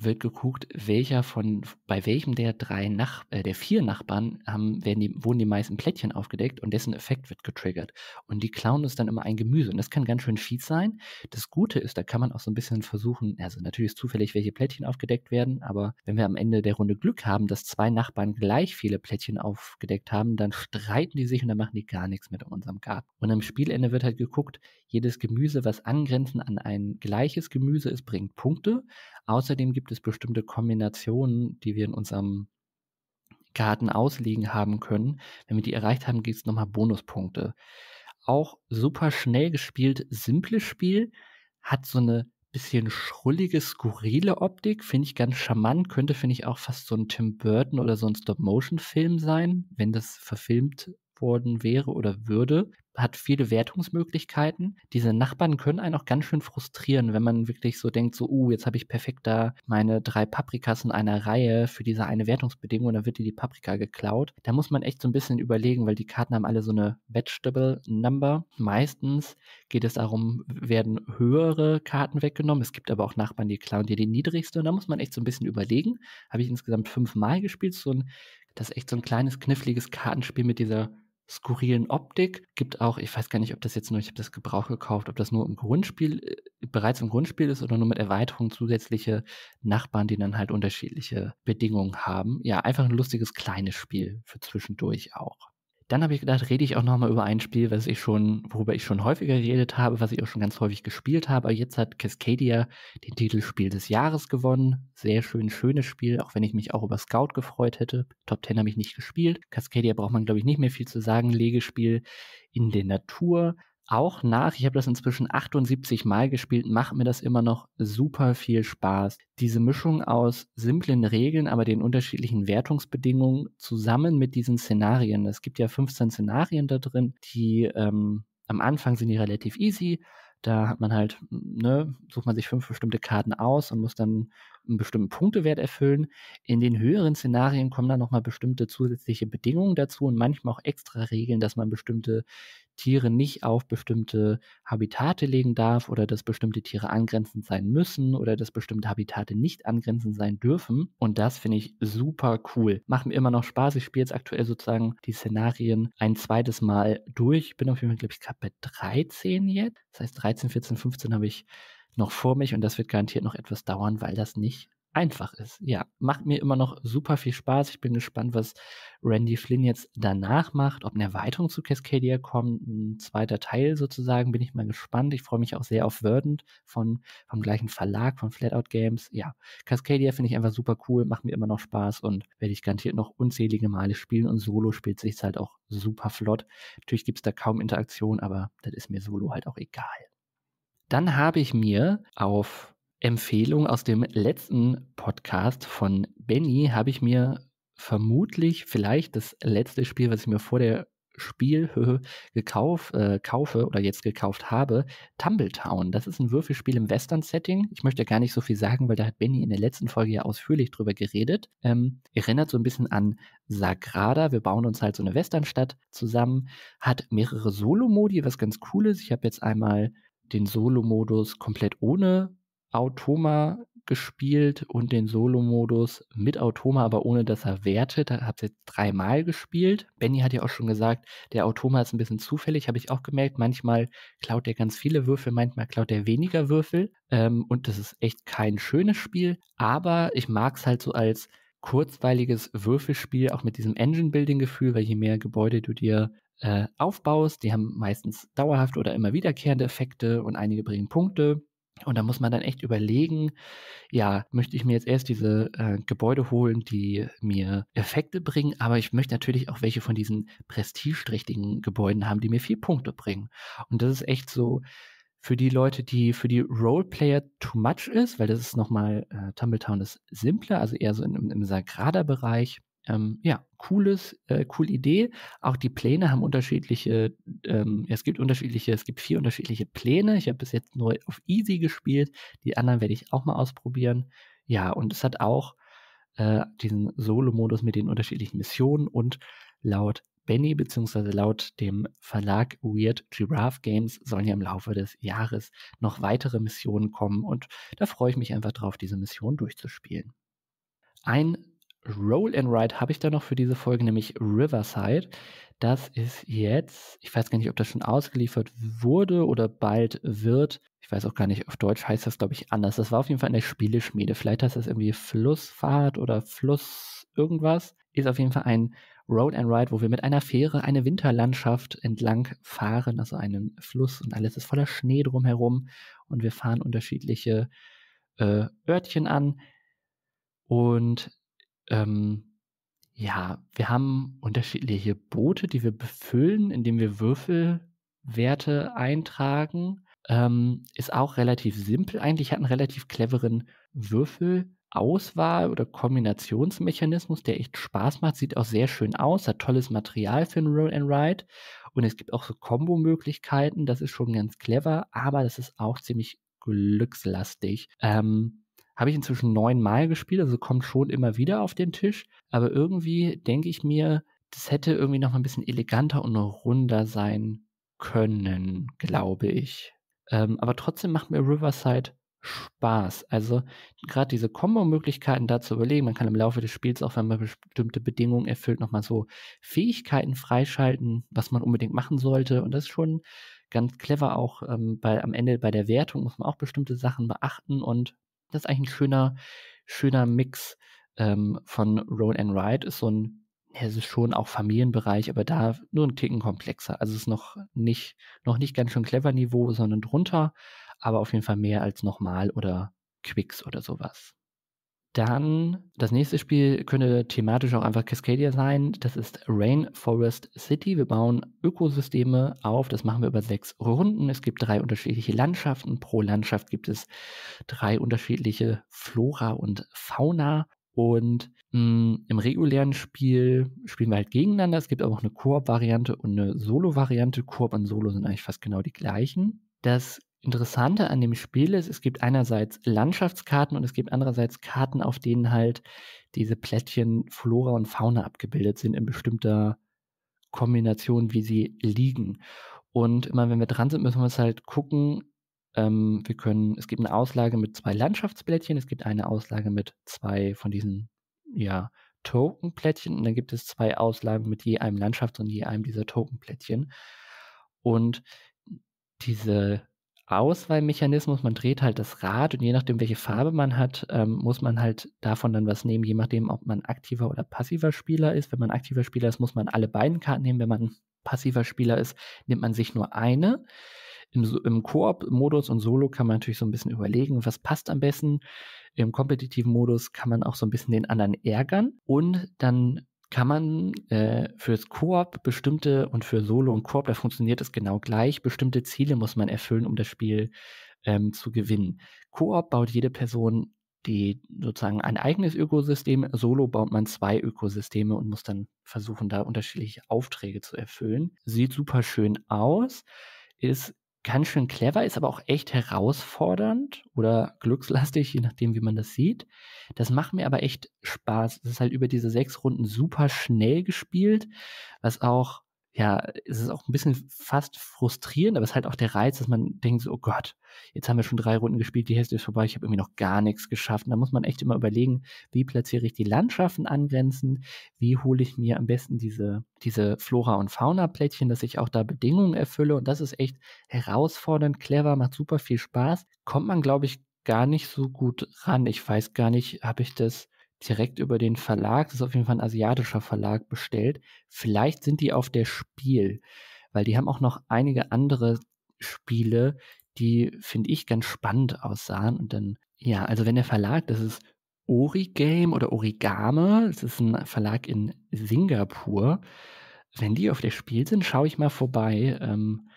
wird geguckt, welcher von, bei welchem der drei Nach äh, der vier Nachbarn haben, werden die, wurden die meisten Plättchen aufgedeckt und dessen Effekt wird getriggert. Und die klauen uns dann immer ein Gemüse. Und das kann ganz schön fies sein. Das Gute ist, da kann man auch so ein bisschen versuchen, also natürlich ist zufällig, welche Plättchen aufgedeckt werden, aber wenn wir am Ende der Runde Glück haben, dass zwei Nachbarn gleich viele Plättchen aufgedeckt haben, dann streiten die sich und dann machen die gar nichts mit unserem Garten. Und am Spielende wird halt geguckt, jedes Gemüse, was angrenzend an ein gleiches Gemüse ist, bringt Punkte. Außerdem gibt gibt es bestimmte Kombinationen, die wir in unserem Garten ausliegen haben können. Wenn wir die erreicht haben, gibt es nochmal Bonuspunkte. Auch super schnell gespielt, simples Spiel, hat so eine bisschen schrullige, skurrile Optik, finde ich ganz charmant, könnte, finde ich, auch fast so ein Tim Burton oder so ein Stop-Motion-Film sein, wenn das verfilmt worden wäre oder würde hat viele Wertungsmöglichkeiten. Diese Nachbarn können einen auch ganz schön frustrieren, wenn man wirklich so denkt, so, uh, jetzt habe ich perfekt da meine drei Paprikas in einer Reihe für diese eine Wertungsbedingung und dann wird dir die Paprika geklaut. Da muss man echt so ein bisschen überlegen, weil die Karten haben alle so eine Vegetable Number. Meistens geht es darum, werden höhere Karten weggenommen. Es gibt aber auch Nachbarn, die klauen dir die niedrigste und da muss man echt so ein bisschen überlegen. Habe ich insgesamt fünfmal gespielt, so ein das ist echt so ein kleines, kniffliges Kartenspiel mit dieser skurrilen Optik. Gibt auch, ich weiß gar nicht, ob das jetzt nur, ich habe das Gebrauch gekauft, ob das nur im Grundspiel, äh, bereits im Grundspiel ist oder nur mit Erweiterung zusätzliche Nachbarn, die dann halt unterschiedliche Bedingungen haben. Ja, einfach ein lustiges kleines Spiel für zwischendurch auch. Dann habe ich gedacht, rede ich auch nochmal über ein Spiel, was ich schon, worüber ich schon häufiger geredet habe, was ich auch schon ganz häufig gespielt habe. Aber jetzt hat Cascadia den Titel Spiel des Jahres gewonnen. Sehr schön, schönes Spiel, auch wenn ich mich auch über Scout gefreut hätte. Top 10 habe ich nicht gespielt. Cascadia braucht man, glaube ich, nicht mehr viel zu sagen. Legespiel in der Natur auch nach, ich habe das inzwischen 78 Mal gespielt, macht mir das immer noch super viel Spaß. Diese Mischung aus simplen Regeln, aber den unterschiedlichen Wertungsbedingungen zusammen mit diesen Szenarien. Es gibt ja 15 Szenarien da drin, die ähm, am Anfang sind die relativ easy. Da hat man halt, ne, sucht man sich fünf bestimmte Karten aus und muss dann einen bestimmten Punktewert erfüllen. In den höheren Szenarien kommen dann nochmal bestimmte zusätzliche Bedingungen dazu und manchmal auch extra Regeln, dass man bestimmte Tiere nicht auf bestimmte Habitate legen darf oder dass bestimmte Tiere angrenzend sein müssen oder dass bestimmte Habitate nicht angrenzend sein dürfen. Und das finde ich super cool. Macht mir immer noch Spaß. Ich spiele jetzt aktuell sozusagen die Szenarien ein zweites Mal durch. Ich bin auf jeden Fall, glaube ich, gerade bei 13 jetzt. Das heißt, 13, 14, 15 habe ich noch vor mich und das wird garantiert noch etwas dauern, weil das nicht einfach ist. Ja, macht mir immer noch super viel Spaß. Ich bin gespannt, was Randy Flynn jetzt danach macht, ob eine Erweiterung zu Cascadia kommt, ein zweiter Teil sozusagen, bin ich mal gespannt. Ich freue mich auch sehr auf Verdant von, vom gleichen Verlag, von Flatout Games. Ja, Cascadia finde ich einfach super cool, macht mir immer noch Spaß und werde ich garantiert noch unzählige Male spielen und Solo spielt sich halt auch super flott. Natürlich gibt es da kaum Interaktion, aber das ist mir Solo halt auch egal. Dann habe ich mir auf Empfehlung aus dem letzten Podcast von Benny habe ich mir vermutlich vielleicht das letzte Spiel, was ich mir vor der Spielhöhe gekauft, äh, kaufe oder jetzt gekauft habe, Tumbletown. Das ist ein Würfelspiel im Western-Setting. Ich möchte gar nicht so viel sagen, weil da hat Benny in der letzten Folge ja ausführlich drüber geredet. Ähm, erinnert so ein bisschen an Sagrada. Wir bauen uns halt so eine Westernstadt zusammen. Hat mehrere Solo-Modi, was ganz cool ist. Ich habe jetzt einmal den Solo-Modus komplett ohne Automa gespielt und den Solo-Modus mit Automa, aber ohne dass er wertet. Da habe ich jetzt dreimal gespielt. Benny hat ja auch schon gesagt, der Automa ist ein bisschen zufällig, habe ich auch gemerkt. Manchmal klaut er ganz viele Würfel, manchmal klaut er weniger Würfel. Ähm, und das ist echt kein schönes Spiel, aber ich mag es halt so als kurzweiliges Würfelspiel, auch mit diesem Engine-Building-Gefühl, weil je mehr Gebäude du dir äh, aufbaust, die haben meistens dauerhaft oder immer wiederkehrende Effekte und einige bringen Punkte und da muss man dann echt überlegen, ja, möchte ich mir jetzt erst diese äh, Gebäude holen, die mir Effekte bringen, aber ich möchte natürlich auch welche von diesen prestigeträchtigen Gebäuden haben, die mir viel Punkte bringen. Und das ist echt so für die Leute, die für die Roleplayer too much ist, weil das ist nochmal, äh, Tumbletown ist simpler, also eher so in, im, im Sagrader-Bereich ähm, ja, cooles, äh, coole Idee. Auch die Pläne haben unterschiedliche, ähm, es gibt unterschiedliche, es gibt vier unterschiedliche Pläne. Ich habe bis jetzt nur auf Easy gespielt. Die anderen werde ich auch mal ausprobieren. Ja, und es hat auch äh, diesen Solo-Modus mit den unterschiedlichen Missionen und laut Benny beziehungsweise laut dem Verlag Weird Giraffe Games sollen ja im Laufe des Jahres noch weitere Missionen kommen und da freue ich mich einfach drauf, diese Mission durchzuspielen. Ein Roll and Ride habe ich da noch für diese Folge, nämlich Riverside. Das ist jetzt, ich weiß gar nicht, ob das schon ausgeliefert wurde oder bald wird. Ich weiß auch gar nicht, auf Deutsch heißt das, glaube ich, anders. Das war auf jeden Fall in der Spieleschmiede. Vielleicht heißt das irgendwie Flussfahrt oder Fluss irgendwas. Ist auf jeden Fall ein Road and Ride, wo wir mit einer Fähre eine Winterlandschaft entlang fahren, also einen Fluss und alles ist voller Schnee drumherum und wir fahren unterschiedliche äh, Örtchen an. Und ähm, ja, wir haben unterschiedliche Boote, die wir befüllen, indem wir Würfelwerte eintragen. Ähm, ist auch relativ simpel eigentlich, hat einen relativ cleveren Würfelauswahl- oder Kombinationsmechanismus, der echt Spaß macht, sieht auch sehr schön aus, hat tolles Material für ein Roll and Ride und es gibt auch so Kombo-Möglichkeiten, das ist schon ganz clever, aber das ist auch ziemlich glückslastig. Ähm, habe ich inzwischen neunmal gespielt, also kommt schon immer wieder auf den Tisch. Aber irgendwie denke ich mir, das hätte irgendwie noch mal ein bisschen eleganter und noch runder sein können, glaube ich. Ähm, aber trotzdem macht mir Riverside Spaß. Also gerade diese Kombo-Möglichkeiten da zu überlegen, man kann im Laufe des Spiels auch, wenn man bestimmte Bedingungen erfüllt, noch mal so Fähigkeiten freischalten, was man unbedingt machen sollte. Und das ist schon ganz clever auch, ähm, weil am Ende bei der Wertung muss man auch bestimmte Sachen beachten und das ist eigentlich ein schöner, schöner Mix ähm, von Road and Ride. Ist so ein, es ist schon auch Familienbereich, aber da nur ein Ticken komplexer. Also es ist noch nicht, noch nicht ganz schön clever Niveau, sondern drunter, aber auf jeden Fall mehr als nochmal oder Quicks oder sowas. Dann das nächste Spiel könnte thematisch auch einfach Cascadia sein. Das ist Rainforest City. Wir bauen Ökosysteme auf. Das machen wir über sechs Runden. Es gibt drei unterschiedliche Landschaften. Pro Landschaft gibt es drei unterschiedliche Flora und Fauna. Und mh, hm, im regulären Spiel spielen wir halt gegeneinander. Es gibt aber auch eine Koop-Variante und eine Solo-Variante. Koop und Solo sind eigentlich fast genau die gleichen. Das Interessante an dem Spiel ist, es gibt einerseits Landschaftskarten und es gibt andererseits Karten, auf denen halt diese Plättchen Flora und Fauna abgebildet sind in bestimmter Kombination, wie sie liegen. Und immer wenn wir dran sind, müssen wir es halt gucken. Ähm, wir können, es gibt eine Auslage mit zwei Landschaftsplättchen, es gibt eine Auslage mit zwei von diesen, ja, Tokenplättchen und dann gibt es zwei Auslagen mit je einem Landschafts- und je einem dieser Tokenplättchen. Und diese Auswahlmechanismus, man dreht halt das Rad und je nachdem, welche Farbe man hat, ähm, muss man halt davon dann was nehmen, je nachdem, ob man aktiver oder passiver Spieler ist. Wenn man aktiver Spieler ist, muss man alle beiden Karten nehmen. Wenn man passiver Spieler ist, nimmt man sich nur eine. Im, im Koop-Modus und Solo kann man natürlich so ein bisschen überlegen, was passt am besten. Im kompetitiven Modus kann man auch so ein bisschen den anderen ärgern und dann kann man äh, fürs Koop bestimmte und für Solo und Koop, da funktioniert es genau gleich, bestimmte Ziele muss man erfüllen, um das Spiel ähm, zu gewinnen. Koop baut jede Person die sozusagen ein eigenes Ökosystem, solo baut man zwei Ökosysteme und muss dann versuchen, da unterschiedliche Aufträge zu erfüllen. Sieht super schön aus, ist ganz schön clever, ist aber auch echt herausfordernd oder glückslastig, je nachdem, wie man das sieht. Das macht mir aber echt Spaß. Es ist halt über diese sechs Runden super schnell gespielt, was auch ja, es ist auch ein bisschen fast frustrierend, aber es ist halt auch der Reiz, dass man denkt, so, oh Gott, jetzt haben wir schon drei Runden gespielt, die Hälfte ist vorbei, ich habe irgendwie noch gar nichts geschafft. Und da muss man echt immer überlegen, wie platziere ich die Landschaften angrenzend, wie hole ich mir am besten diese, diese Flora- und Fauna-Plättchen, dass ich auch da Bedingungen erfülle. Und das ist echt herausfordernd, clever, macht super viel Spaß. Kommt man, glaube ich, gar nicht so gut ran. Ich weiß gar nicht, habe ich das direkt über den Verlag, das ist auf jeden Fall ein asiatischer Verlag bestellt. Vielleicht sind die auf der Spiel, weil die haben auch noch einige andere Spiele, die finde ich ganz spannend aussahen und dann ja, also wenn der Verlag, das ist Origame oder Origame, das ist ein Verlag in Singapur. Wenn die auf der Spiel sind, schaue ich mal vorbei, ähm,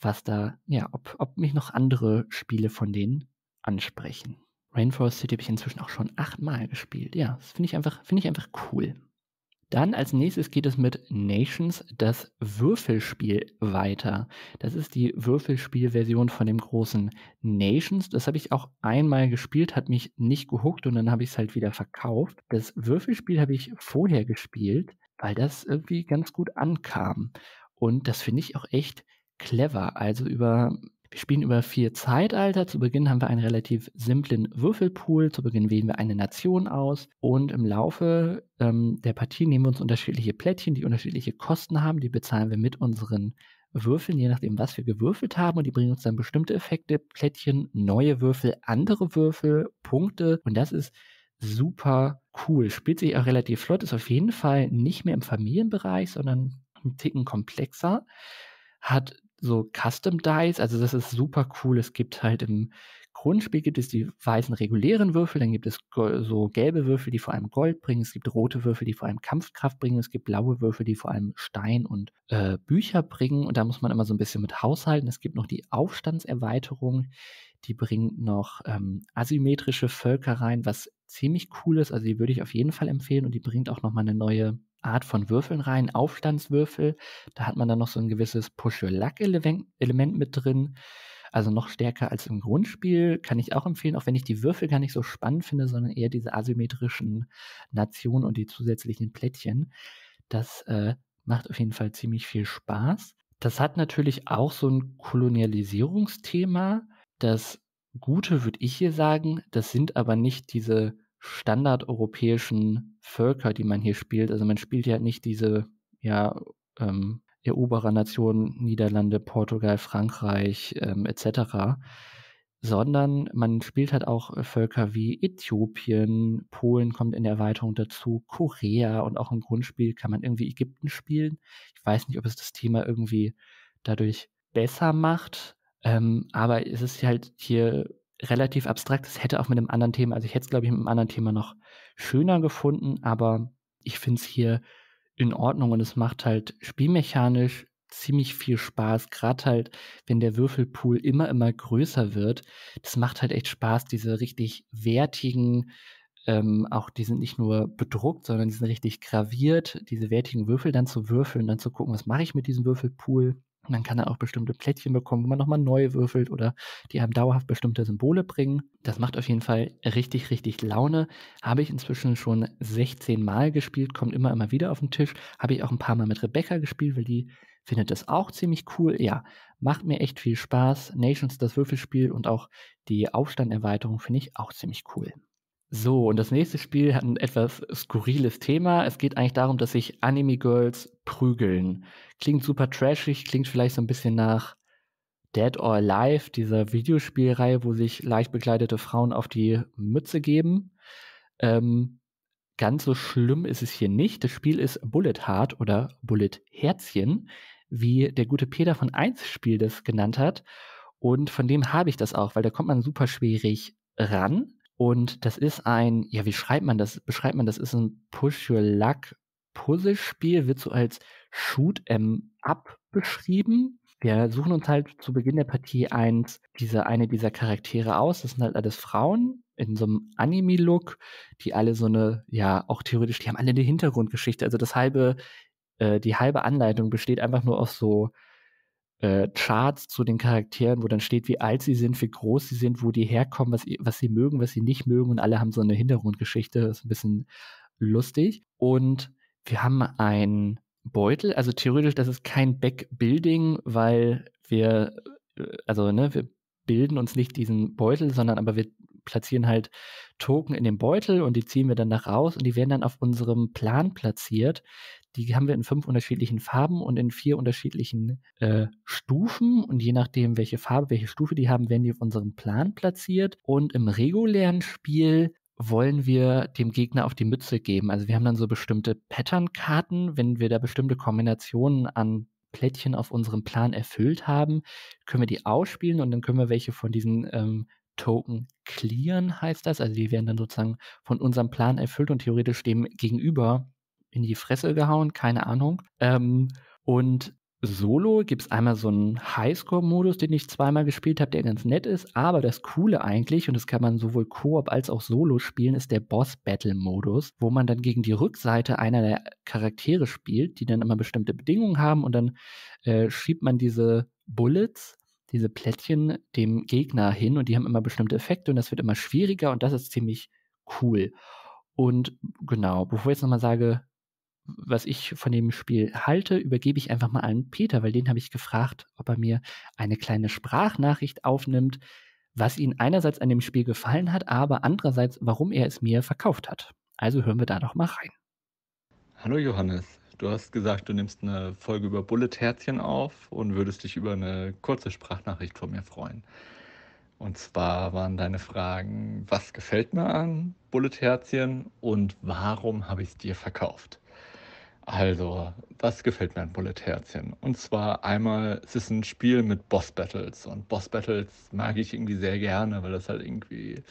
was da, ja, ob, ob mich noch andere Spiele von denen ansprechen. Rainforest City habe ich inzwischen auch schon achtmal gespielt. Ja, das finde ich, einfach, find ich einfach cool. Dann als nächstes geht es mit Nations, das Würfelspiel, weiter. Das ist die Würfelspielversion von dem großen Nations. Das habe ich auch einmal gespielt, hat mich nicht gehuckt und dann habe ich es halt wieder verkauft. Das Würfelspiel habe ich vorher gespielt, weil das irgendwie ganz gut ankam. Und das finde ich auch echt clever. Also über wir spielen über vier Zeitalter. Zu Beginn haben wir einen relativ simplen Würfelpool. Zu Beginn wählen wir eine Nation aus. Und im Laufe ähm, der Partie nehmen wir uns unterschiedliche Plättchen, die unterschiedliche Kosten haben. Die bezahlen wir mit unseren Würfeln, je nachdem, was wir gewürfelt haben. Und die bringen uns dann bestimmte Effekte, Plättchen, neue Würfel, andere Würfel, Punkte. Und das ist super cool. Spielt sich auch relativ flott, ist auf jeden Fall nicht mehr im Familienbereich, sondern ein Ticken komplexer. Hat so Custom Dice. Also das ist super cool. Es gibt halt im Grundspiel gibt es die weißen regulären Würfel, dann gibt es so gelbe Würfel, die vor allem Gold bringen, es gibt rote Würfel, die vor allem Kampfkraft bringen, es gibt blaue Würfel, die vor allem Stein und äh, Bücher bringen und da muss man immer so ein bisschen mit haushalten. Es gibt noch die Aufstandserweiterung, die bringt noch ähm, asymmetrische Völker rein, was ziemlich cool ist, also die würde ich auf jeden Fall empfehlen und die bringt auch nochmal eine neue Art von Würfeln rein, Aufstandswürfel. Da hat man dann noch so ein gewisses push luck element mit drin. Also noch stärker als im Grundspiel, kann ich auch empfehlen, auch wenn ich die Würfel gar nicht so spannend finde, sondern eher diese asymmetrischen Nationen und die zusätzlichen Plättchen. Das äh, macht auf jeden Fall ziemlich viel Spaß. Das hat natürlich auch so ein Kolonialisierungsthema. Das Gute würde ich hier sagen, das sind aber nicht diese standardeuropäischen Völker, die man hier spielt. Also man spielt ja halt nicht diese, ja, ähm, eroberer Nationen, Niederlande, Portugal, Frankreich ähm, etc., sondern man spielt halt auch äh, Völker wie Äthiopien, Polen kommt in der Erweiterung dazu, Korea und auch im Grundspiel kann man irgendwie Ägypten spielen. Ich weiß nicht, ob es das Thema irgendwie dadurch besser macht, ähm, aber es ist halt hier relativ abstrakt. Das hätte auch mit einem anderen Thema, also ich hätte es, glaube ich, mit einem anderen Thema noch schöner gefunden, aber ich finde es hier in Ordnung und es macht halt spielmechanisch ziemlich viel Spaß, gerade halt, wenn der Würfelpool immer, immer größer wird. Das macht halt echt Spaß, diese richtig wertigen, ähm, auch die sind nicht nur bedruckt, sondern die sind richtig graviert, diese wertigen Würfel dann zu würfeln, dann zu gucken, was mache ich mit diesem Würfelpool. Und dann kann er auch bestimmte Plättchen bekommen, wo man nochmal neu würfelt oder die einem dauerhaft bestimmte Symbole bringen. Das macht auf jeden Fall richtig, richtig Laune. Habe ich inzwischen schon 16 Mal gespielt, kommt immer, immer wieder auf den Tisch. Habe ich auch ein paar Mal mit Rebecca gespielt, weil die findet das auch ziemlich cool. Ja, macht mir echt viel Spaß. Nations, das Würfelspiel und auch die Aufstanderweiterung finde ich auch ziemlich cool. So, und das nächste Spiel hat ein etwas skurriles Thema. Es geht eigentlich darum, dass sich Anime-Girls prügeln. Klingt super trashig, klingt vielleicht so ein bisschen nach Dead or Alive, dieser Videospielreihe, wo sich leicht bekleidete Frauen auf die Mütze geben. Ähm, ganz so schlimm ist es hier nicht. Das Spiel ist Bullet Heart oder Bullet Herzchen, wie der gute Peter von 1 Spiel das genannt hat. Und von dem habe ich das auch, weil da kommt man super schwierig ran. Und das ist ein, ja, wie schreibt man das? Beschreibt man das? Ist ein Push-Your-Luck-Puzzle-Spiel, wird so als Shoot-em-up beschrieben. Wir suchen uns halt zu Beginn der Partie eins, diese, eine dieser Charaktere aus. Das sind halt alles Frauen in so einem Anime-Look, die alle so eine, ja, auch theoretisch, die haben alle eine Hintergrundgeschichte. Also das halbe, äh, die halbe Anleitung besteht einfach nur aus so äh, Charts zu den Charakteren, wo dann steht, wie alt sie sind, wie groß sie sind, wo die herkommen, was, was sie mögen, was sie nicht mögen und alle haben so eine Hintergrundgeschichte. Das ist ein bisschen lustig. Und wir haben einen Beutel, also theoretisch, das ist kein Backbuilding, weil wir, äh, also ne, wir bilden uns nicht diesen Beutel, sondern aber wir platzieren halt Token in den Beutel und die ziehen wir dann nach raus und die werden dann auf unserem Plan platziert, die haben wir in fünf unterschiedlichen Farben und in vier unterschiedlichen äh, Stufen. Und je nachdem, welche Farbe, welche Stufe die haben, werden die auf unserem Plan platziert. Und im regulären Spiel wollen wir dem Gegner auf die Mütze geben. Also wir haben dann so bestimmte Patternkarten. Wenn wir da bestimmte Kombinationen an Plättchen auf unserem Plan erfüllt haben, können wir die ausspielen und dann können wir welche von diesen ähm, Token clearen, heißt das. Also die werden dann sozusagen von unserem Plan erfüllt und theoretisch dem gegenüber in die Fresse gehauen, keine Ahnung. Ähm, und Solo gibt es einmal so einen Highscore-Modus, den ich zweimal gespielt habe, der ganz nett ist. Aber das Coole eigentlich, und das kann man sowohl Koop als auch Solo spielen, ist der Boss-Battle-Modus, wo man dann gegen die Rückseite einer der Charaktere spielt, die dann immer bestimmte Bedingungen haben. Und dann äh, schiebt man diese Bullets, diese Plättchen dem Gegner hin und die haben immer bestimmte Effekte und das wird immer schwieriger und das ist ziemlich cool. Und genau, bevor ich jetzt nochmal sage, was ich von dem Spiel halte, übergebe ich einfach mal an Peter, weil den habe ich gefragt, ob er mir eine kleine Sprachnachricht aufnimmt, was ihn einerseits an dem Spiel gefallen hat, aber andererseits, warum er es mir verkauft hat. Also hören wir da doch mal rein. Hallo Johannes, du hast gesagt, du nimmst eine Folge über Bullet-Herzchen auf und würdest dich über eine kurze Sprachnachricht von mir freuen. Und zwar waren deine Fragen, was gefällt mir an Bullet-Herzchen und warum habe ich es dir verkauft? Also, was gefällt mir an Bullet Herzchen? Und zwar einmal, es ist ein Spiel mit Boss Battles. Und Boss Battles mag ich irgendwie sehr gerne, weil das halt irgendwie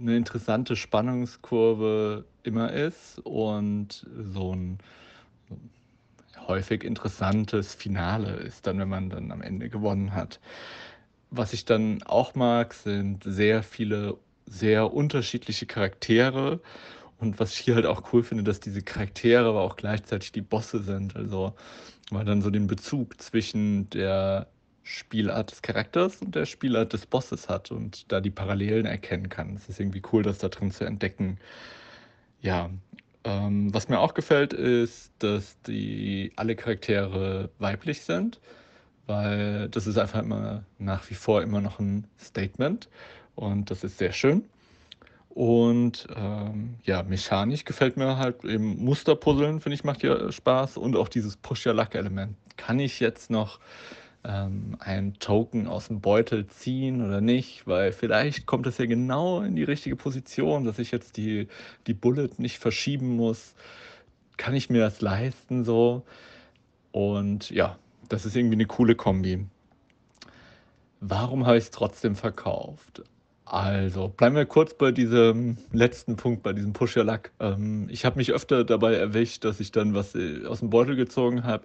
eine interessante Spannungskurve immer ist und so ein häufig interessantes Finale ist dann, wenn man dann am Ende gewonnen hat. Was ich dann auch mag, sind sehr viele sehr unterschiedliche Charaktere und was ich hier halt auch cool finde, dass diese Charaktere aber auch gleichzeitig die Bosse sind. Also man dann so den Bezug zwischen der Spielart des Charakters und der Spielart des Bosses hat und da die Parallelen erkennen kann. Es ist irgendwie cool, das da drin zu entdecken. Ja, ähm, was mir auch gefällt, ist, dass die alle Charaktere weiblich sind, weil das ist einfach immer nach wie vor immer noch ein Statement und das ist sehr schön. Und ähm, ja, mechanisch gefällt mir halt eben Musterpuzzeln, finde ich, macht ja Spaß. Und auch dieses Push-Your-Luck-Element. Kann ich jetzt noch ähm, einen Token aus dem Beutel ziehen oder nicht? Weil vielleicht kommt es ja genau in die richtige Position, dass ich jetzt die, die Bullet nicht verschieben muss. Kann ich mir das leisten so? Und ja, das ist irgendwie eine coole Kombi. Warum habe ich es trotzdem verkauft? Also bleiben wir kurz bei diesem letzten Punkt, bei diesem Push Luck. Ähm, ich habe mich öfter dabei erwischt, dass ich dann was äh, aus dem Beutel gezogen habe.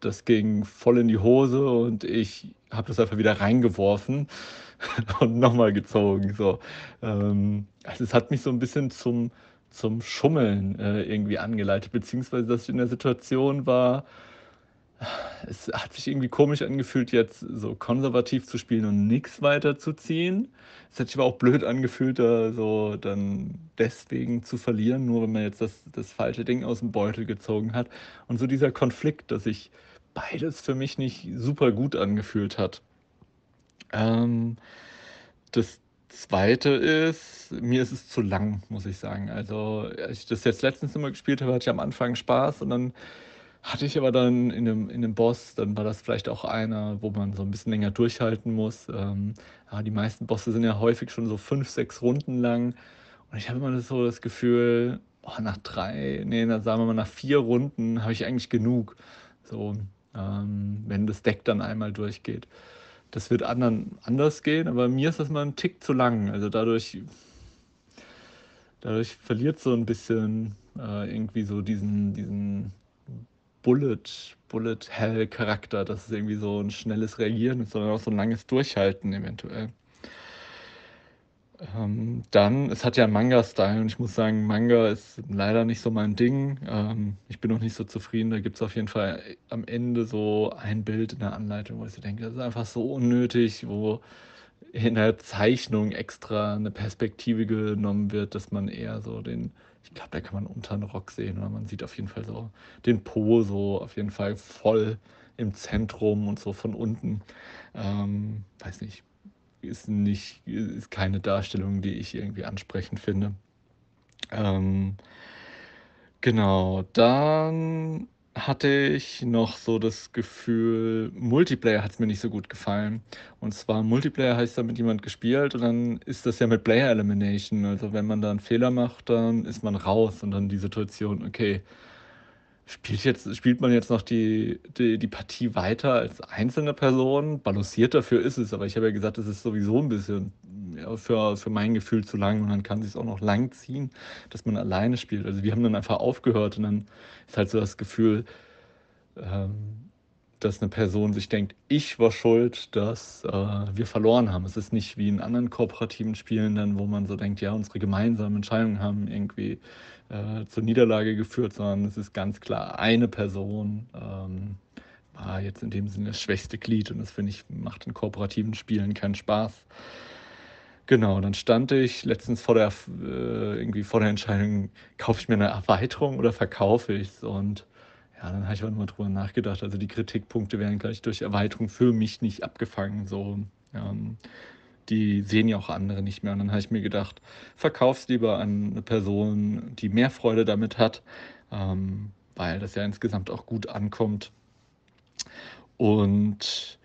Das ging voll in die Hose und ich habe das einfach wieder reingeworfen und nochmal gezogen. So. Ähm, also es hat mich so ein bisschen zum, zum Schummeln äh, irgendwie angeleitet, beziehungsweise dass ich in der Situation war, es hat sich irgendwie komisch angefühlt, jetzt so konservativ zu spielen und nichts weiterzuziehen. Es hat sich aber auch blöd angefühlt, da so dann deswegen zu verlieren, nur wenn man jetzt das, das falsche Ding aus dem Beutel gezogen hat. Und so dieser Konflikt, dass sich beides für mich nicht super gut angefühlt hat. Ähm, das Zweite ist, mir ist es zu lang, muss ich sagen. Also, als ich das jetzt letztens immer gespielt habe, hatte ich am Anfang Spaß und dann hatte ich aber dann in einem, in einem Boss, dann war das vielleicht auch einer, wo man so ein bisschen länger durchhalten muss. Ähm, ja, die meisten Bosse sind ja häufig schon so fünf, sechs Runden lang. Und ich habe immer so das Gefühl, oh, nach drei, nee, sagen wir mal, nach vier Runden habe ich eigentlich genug. So, ähm, wenn das Deck dann einmal durchgeht. Das wird anderen anders gehen, aber mir ist das mal ein Tick zu lang. Also dadurch, dadurch verliert so ein bisschen äh, irgendwie so diesen, diesen Bullet, Bullet Hell Charakter, dass es irgendwie so ein schnelles Reagieren ist, sondern auch so ein langes Durchhalten eventuell. Ähm, dann, es hat ja einen Manga-Style und ich muss sagen, Manga ist leider nicht so mein Ding. Ähm, ich bin noch nicht so zufrieden. Da gibt es auf jeden Fall am Ende so ein Bild in der Anleitung, wo ich so denke, das ist einfach so unnötig, wo in der Zeichnung extra eine Perspektive genommen wird, dass man eher so den ich glaube, da kann man unter den Rock sehen. Oder man sieht auf jeden Fall so den Po so auf jeden Fall voll im Zentrum und so von unten. Ähm, weiß nicht, ist nicht, ist keine Darstellung, die ich irgendwie ansprechend finde. Ähm, genau, dann hatte ich noch so das Gefühl, Multiplayer hat es mir nicht so gut gefallen. Und zwar Multiplayer heißt da mit jemand gespielt und dann ist das ja mit Player Elimination. Also wenn man da einen Fehler macht, dann ist man raus und dann die Situation, okay, Spielt, jetzt, spielt man jetzt noch die, die, die Partie weiter als einzelne Person? Balanciert dafür ist es, aber ich habe ja gesagt, es ist sowieso ein bisschen ja, für, für mein Gefühl zu lang und dann kann es sich auch noch lang ziehen, dass man alleine spielt. Also wir haben dann einfach aufgehört und dann ist halt so das Gefühl, ähm, dass eine Person sich denkt, ich war schuld, dass äh, wir verloren haben. Es ist nicht wie in anderen kooperativen Spielen dann, wo man so denkt, ja, unsere gemeinsamen Entscheidungen haben irgendwie äh, zur Niederlage geführt, sondern es ist ganz klar, eine Person ähm, war jetzt in dem Sinne das schwächste Glied und das finde ich, macht in kooperativen Spielen keinen Spaß. Genau, dann stand ich letztens vor der, äh, irgendwie vor der Entscheidung, kaufe ich mir eine Erweiterung oder verkaufe ich es? Und ja, dann habe ich auch nochmal drüber nachgedacht. Also die Kritikpunkte werden gleich durch Erweiterung für mich nicht abgefangen. So, ähm, die sehen ja auch andere nicht mehr. Und dann habe ich mir gedacht, verkauf es lieber an eine Person, die mehr Freude damit hat, ähm, weil das ja insgesamt auch gut ankommt. Und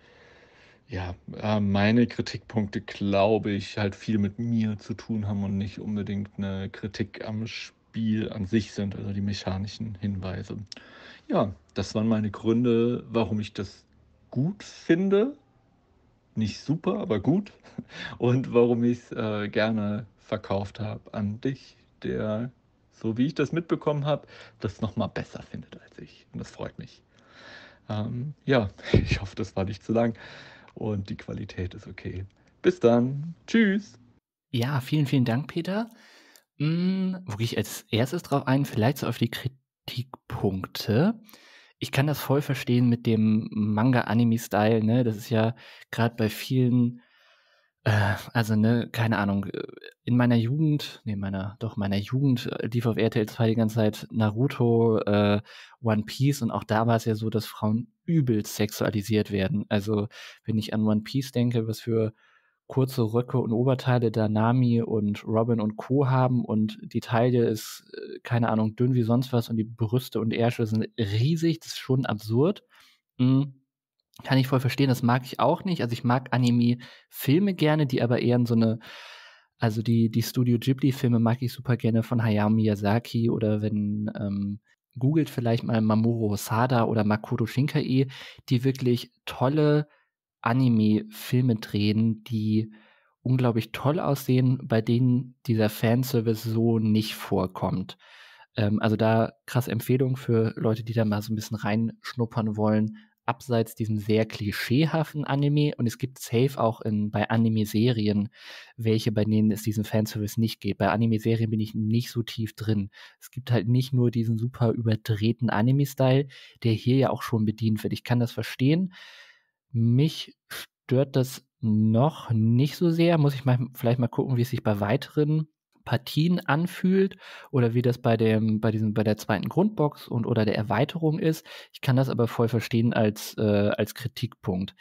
ja, äh, meine Kritikpunkte, glaube ich, halt viel mit mir zu tun haben und nicht unbedingt eine Kritik am Spiel an sich sind, also die mechanischen Hinweise. Ja, das waren meine Gründe, warum ich das gut finde nicht super, aber gut und warum ich es äh, gerne verkauft habe an dich, der, so wie ich das mitbekommen habe, das nochmal besser findet als ich. Und das freut mich. Ähm, ja, ich hoffe, das war nicht zu lang und die Qualität ist okay. Bis dann. Tschüss. Ja, vielen, vielen Dank, Peter. Hm, wo gehe ich als erstes drauf ein? Vielleicht so auf die Kritikpunkte ich kann das voll verstehen mit dem Manga-Anime-Style, ne? Das ist ja gerade bei vielen, äh, also ne, keine Ahnung, äh, in meiner Jugend, ne, meiner, doch, meiner Jugend äh, lief auf RTL 2 die ganze Zeit Naruto, äh, One Piece und auch da war es ja so, dass Frauen übelst sexualisiert werden. Also, wenn ich an One Piece denke, was für kurze Röcke und Oberteile da Nami und Robin und Co. haben und die Taille ist, äh, keine Ahnung, dünn wie sonst was und die Brüste und Ärsche sind riesig, das ist schon absurd. Mhm. Kann ich voll verstehen, das mag ich auch nicht. Also ich mag Anime-Filme gerne, die aber eher in so eine, also die, die Studio Ghibli-Filme mag ich super gerne von Hayao Miyazaki oder wenn, ähm, googelt vielleicht mal Mamoru Sada oder Makoto Shinkai, die wirklich tolle Anime-Filme drehen, die unglaublich toll aussehen, bei denen dieser Fanservice so nicht vorkommt. Ähm, also da krass Empfehlung für Leute, die da mal so ein bisschen reinschnuppern wollen, abseits diesem sehr klischeehaften Anime. Und es gibt safe auch in, bei Anime-Serien welche, bei denen es diesen Fanservice nicht geht. Bei Anime-Serien bin ich nicht so tief drin. Es gibt halt nicht nur diesen super überdrehten Anime-Style, der hier ja auch schon bedient wird. Ich kann das verstehen. Mich stört das noch nicht so sehr. Muss ich mal, vielleicht mal gucken, wie es sich bei weiteren Partien anfühlt oder wie das bei dem, bei diesem, bei der zweiten Grundbox und oder der Erweiterung ist. Ich kann das aber voll verstehen als, äh, als Kritikpunkt.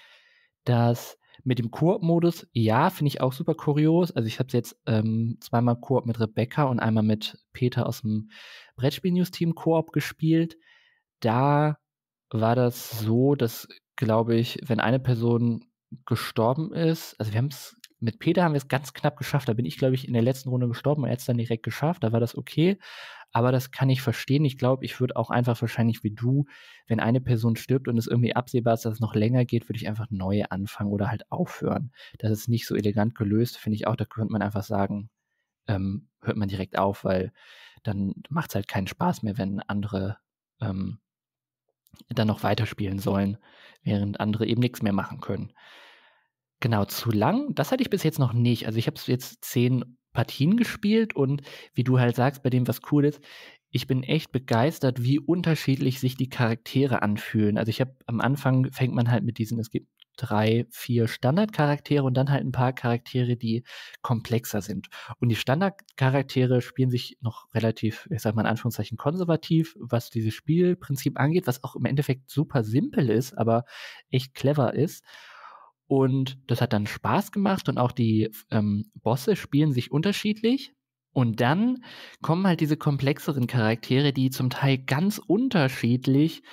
Das mit dem Koop-Modus, ja, finde ich auch super kurios. Also ich habe es jetzt ähm, zweimal Koop mit Rebecca und einmal mit Peter aus dem Brettspiel-News-Team Koop gespielt. Da war das so, dass glaube ich, wenn eine Person gestorben ist, also wir haben es mit Peter haben wir es ganz knapp geschafft. Da bin ich, glaube ich, in der letzten Runde gestorben und er hat es dann direkt geschafft. Da war das okay. Aber das kann ich verstehen. Ich glaube, ich würde auch einfach wahrscheinlich wie du, wenn eine Person stirbt und es irgendwie absehbar ist, dass es noch länger geht, würde ich einfach neu anfangen oder halt aufhören. Das ist nicht so elegant gelöst, finde ich auch. Da könnte man einfach sagen, ähm, hört man direkt auf, weil dann macht es halt keinen Spaß mehr, wenn andere ähm, dann noch weiterspielen sollen, während andere eben nichts mehr machen können. Genau, zu lang, das hatte ich bis jetzt noch nicht. Also ich habe jetzt zehn Partien gespielt und wie du halt sagst, bei dem, was cool ist, ich bin echt begeistert, wie unterschiedlich sich die Charaktere anfühlen. Also ich habe am Anfang fängt man halt mit diesen, es gibt drei, vier Standardcharaktere und dann halt ein paar Charaktere, die komplexer sind. Und die Standardcharaktere spielen sich noch relativ, ich sag mal in Anführungszeichen, konservativ, was dieses Spielprinzip angeht, was auch im Endeffekt super simpel ist, aber echt clever ist. Und das hat dann Spaß gemacht und auch die ähm, Bosse spielen sich unterschiedlich. Und dann kommen halt diese komplexeren Charaktere, die zum Teil ganz unterschiedlich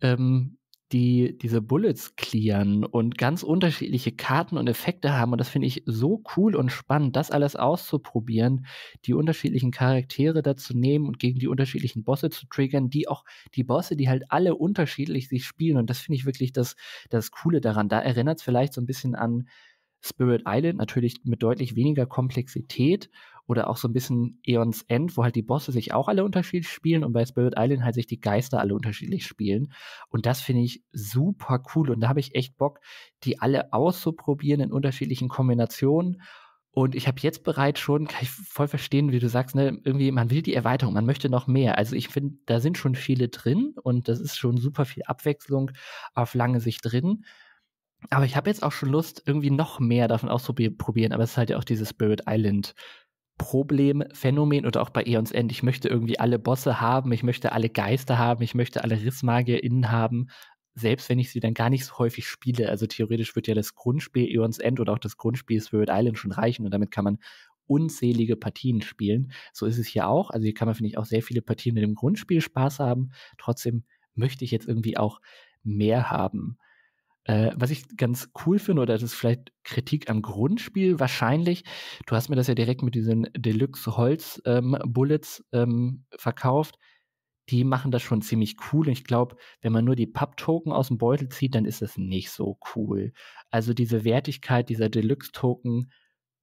ähm, die diese Bullets clearen und ganz unterschiedliche Karten und Effekte haben. Und das finde ich so cool und spannend, das alles auszuprobieren, die unterschiedlichen Charaktere dazu nehmen und gegen die unterschiedlichen Bosse zu triggern, die auch die Bosse, die halt alle unterschiedlich sich spielen. Und das finde ich wirklich das, das Coole daran. Da erinnert es vielleicht so ein bisschen an Spirit Island, natürlich mit deutlich weniger Komplexität oder auch so ein bisschen Eons End, wo halt die Bosse sich auch alle unterschiedlich spielen und bei Spirit Island halt sich die Geister alle unterschiedlich spielen. Und das finde ich super cool und da habe ich echt Bock, die alle auszuprobieren in unterschiedlichen Kombinationen. Und ich habe jetzt bereits schon, kann ich voll verstehen, wie du sagst, ne, irgendwie, man will die Erweiterung, man möchte noch mehr. Also ich finde, da sind schon viele drin und das ist schon super viel Abwechslung auf lange Sicht drin. Aber ich habe jetzt auch schon Lust, irgendwie noch mehr davon auszuprobieren. Aber es ist halt ja auch diese Spirit Island Problemphänomen oder auch bei Eons End. Ich möchte irgendwie alle Bosse haben, ich möchte alle Geister haben, ich möchte alle RissmagierInnen haben, selbst wenn ich sie dann gar nicht so häufig spiele. Also theoretisch wird ja das Grundspiel Eons End oder auch das Grundspiel Spirit Island schon reichen und damit kann man unzählige Partien spielen. So ist es hier auch. Also hier kann man, finde ich, auch sehr viele Partien mit dem Grundspiel Spaß haben. Trotzdem möchte ich jetzt irgendwie auch mehr haben. Äh, was ich ganz cool finde, oder das ist vielleicht Kritik am Grundspiel wahrscheinlich, du hast mir das ja direkt mit diesen Deluxe-Holz-Bullets ähm, ähm, verkauft. Die machen das schon ziemlich cool. ich glaube, wenn man nur die Papp-Token aus dem Beutel zieht, dann ist das nicht so cool. Also diese Wertigkeit dieser Deluxe-Token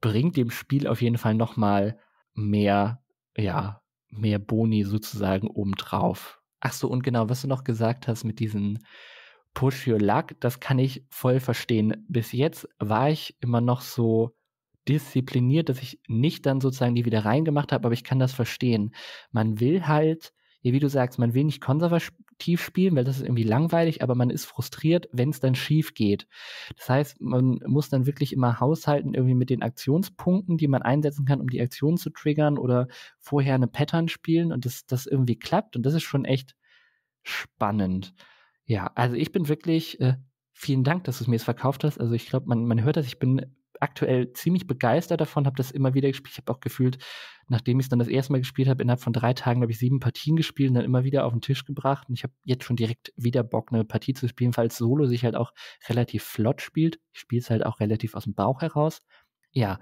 bringt dem Spiel auf jeden Fall nochmal mehr, ja, mehr Boni sozusagen obendrauf. Ach so, und genau, was du noch gesagt hast mit diesen Push Your Luck, das kann ich voll verstehen. Bis jetzt war ich immer noch so diszipliniert, dass ich nicht dann sozusagen die wieder reingemacht habe, aber ich kann das verstehen. Man will halt, wie du sagst, man will nicht konservativ spielen, weil das ist irgendwie langweilig, aber man ist frustriert, wenn es dann schief geht. Das heißt, man muss dann wirklich immer haushalten, irgendwie mit den Aktionspunkten, die man einsetzen kann, um die Aktion zu triggern oder vorher eine Pattern spielen und das, das irgendwie klappt und das ist schon echt spannend. Ja, also ich bin wirklich, äh, vielen Dank, dass du es mir jetzt verkauft hast. Also ich glaube, man, man hört das, ich bin aktuell ziemlich begeistert davon, habe das immer wieder gespielt. Ich habe auch gefühlt, nachdem ich es dann das erste Mal gespielt habe, innerhalb von drei Tagen, glaube ich, sieben Partien gespielt und dann immer wieder auf den Tisch gebracht. Und ich habe jetzt schon direkt wieder Bock, eine Partie zu spielen, falls Solo sich halt auch relativ flott spielt. Ich spiele es halt auch relativ aus dem Bauch heraus. Ja,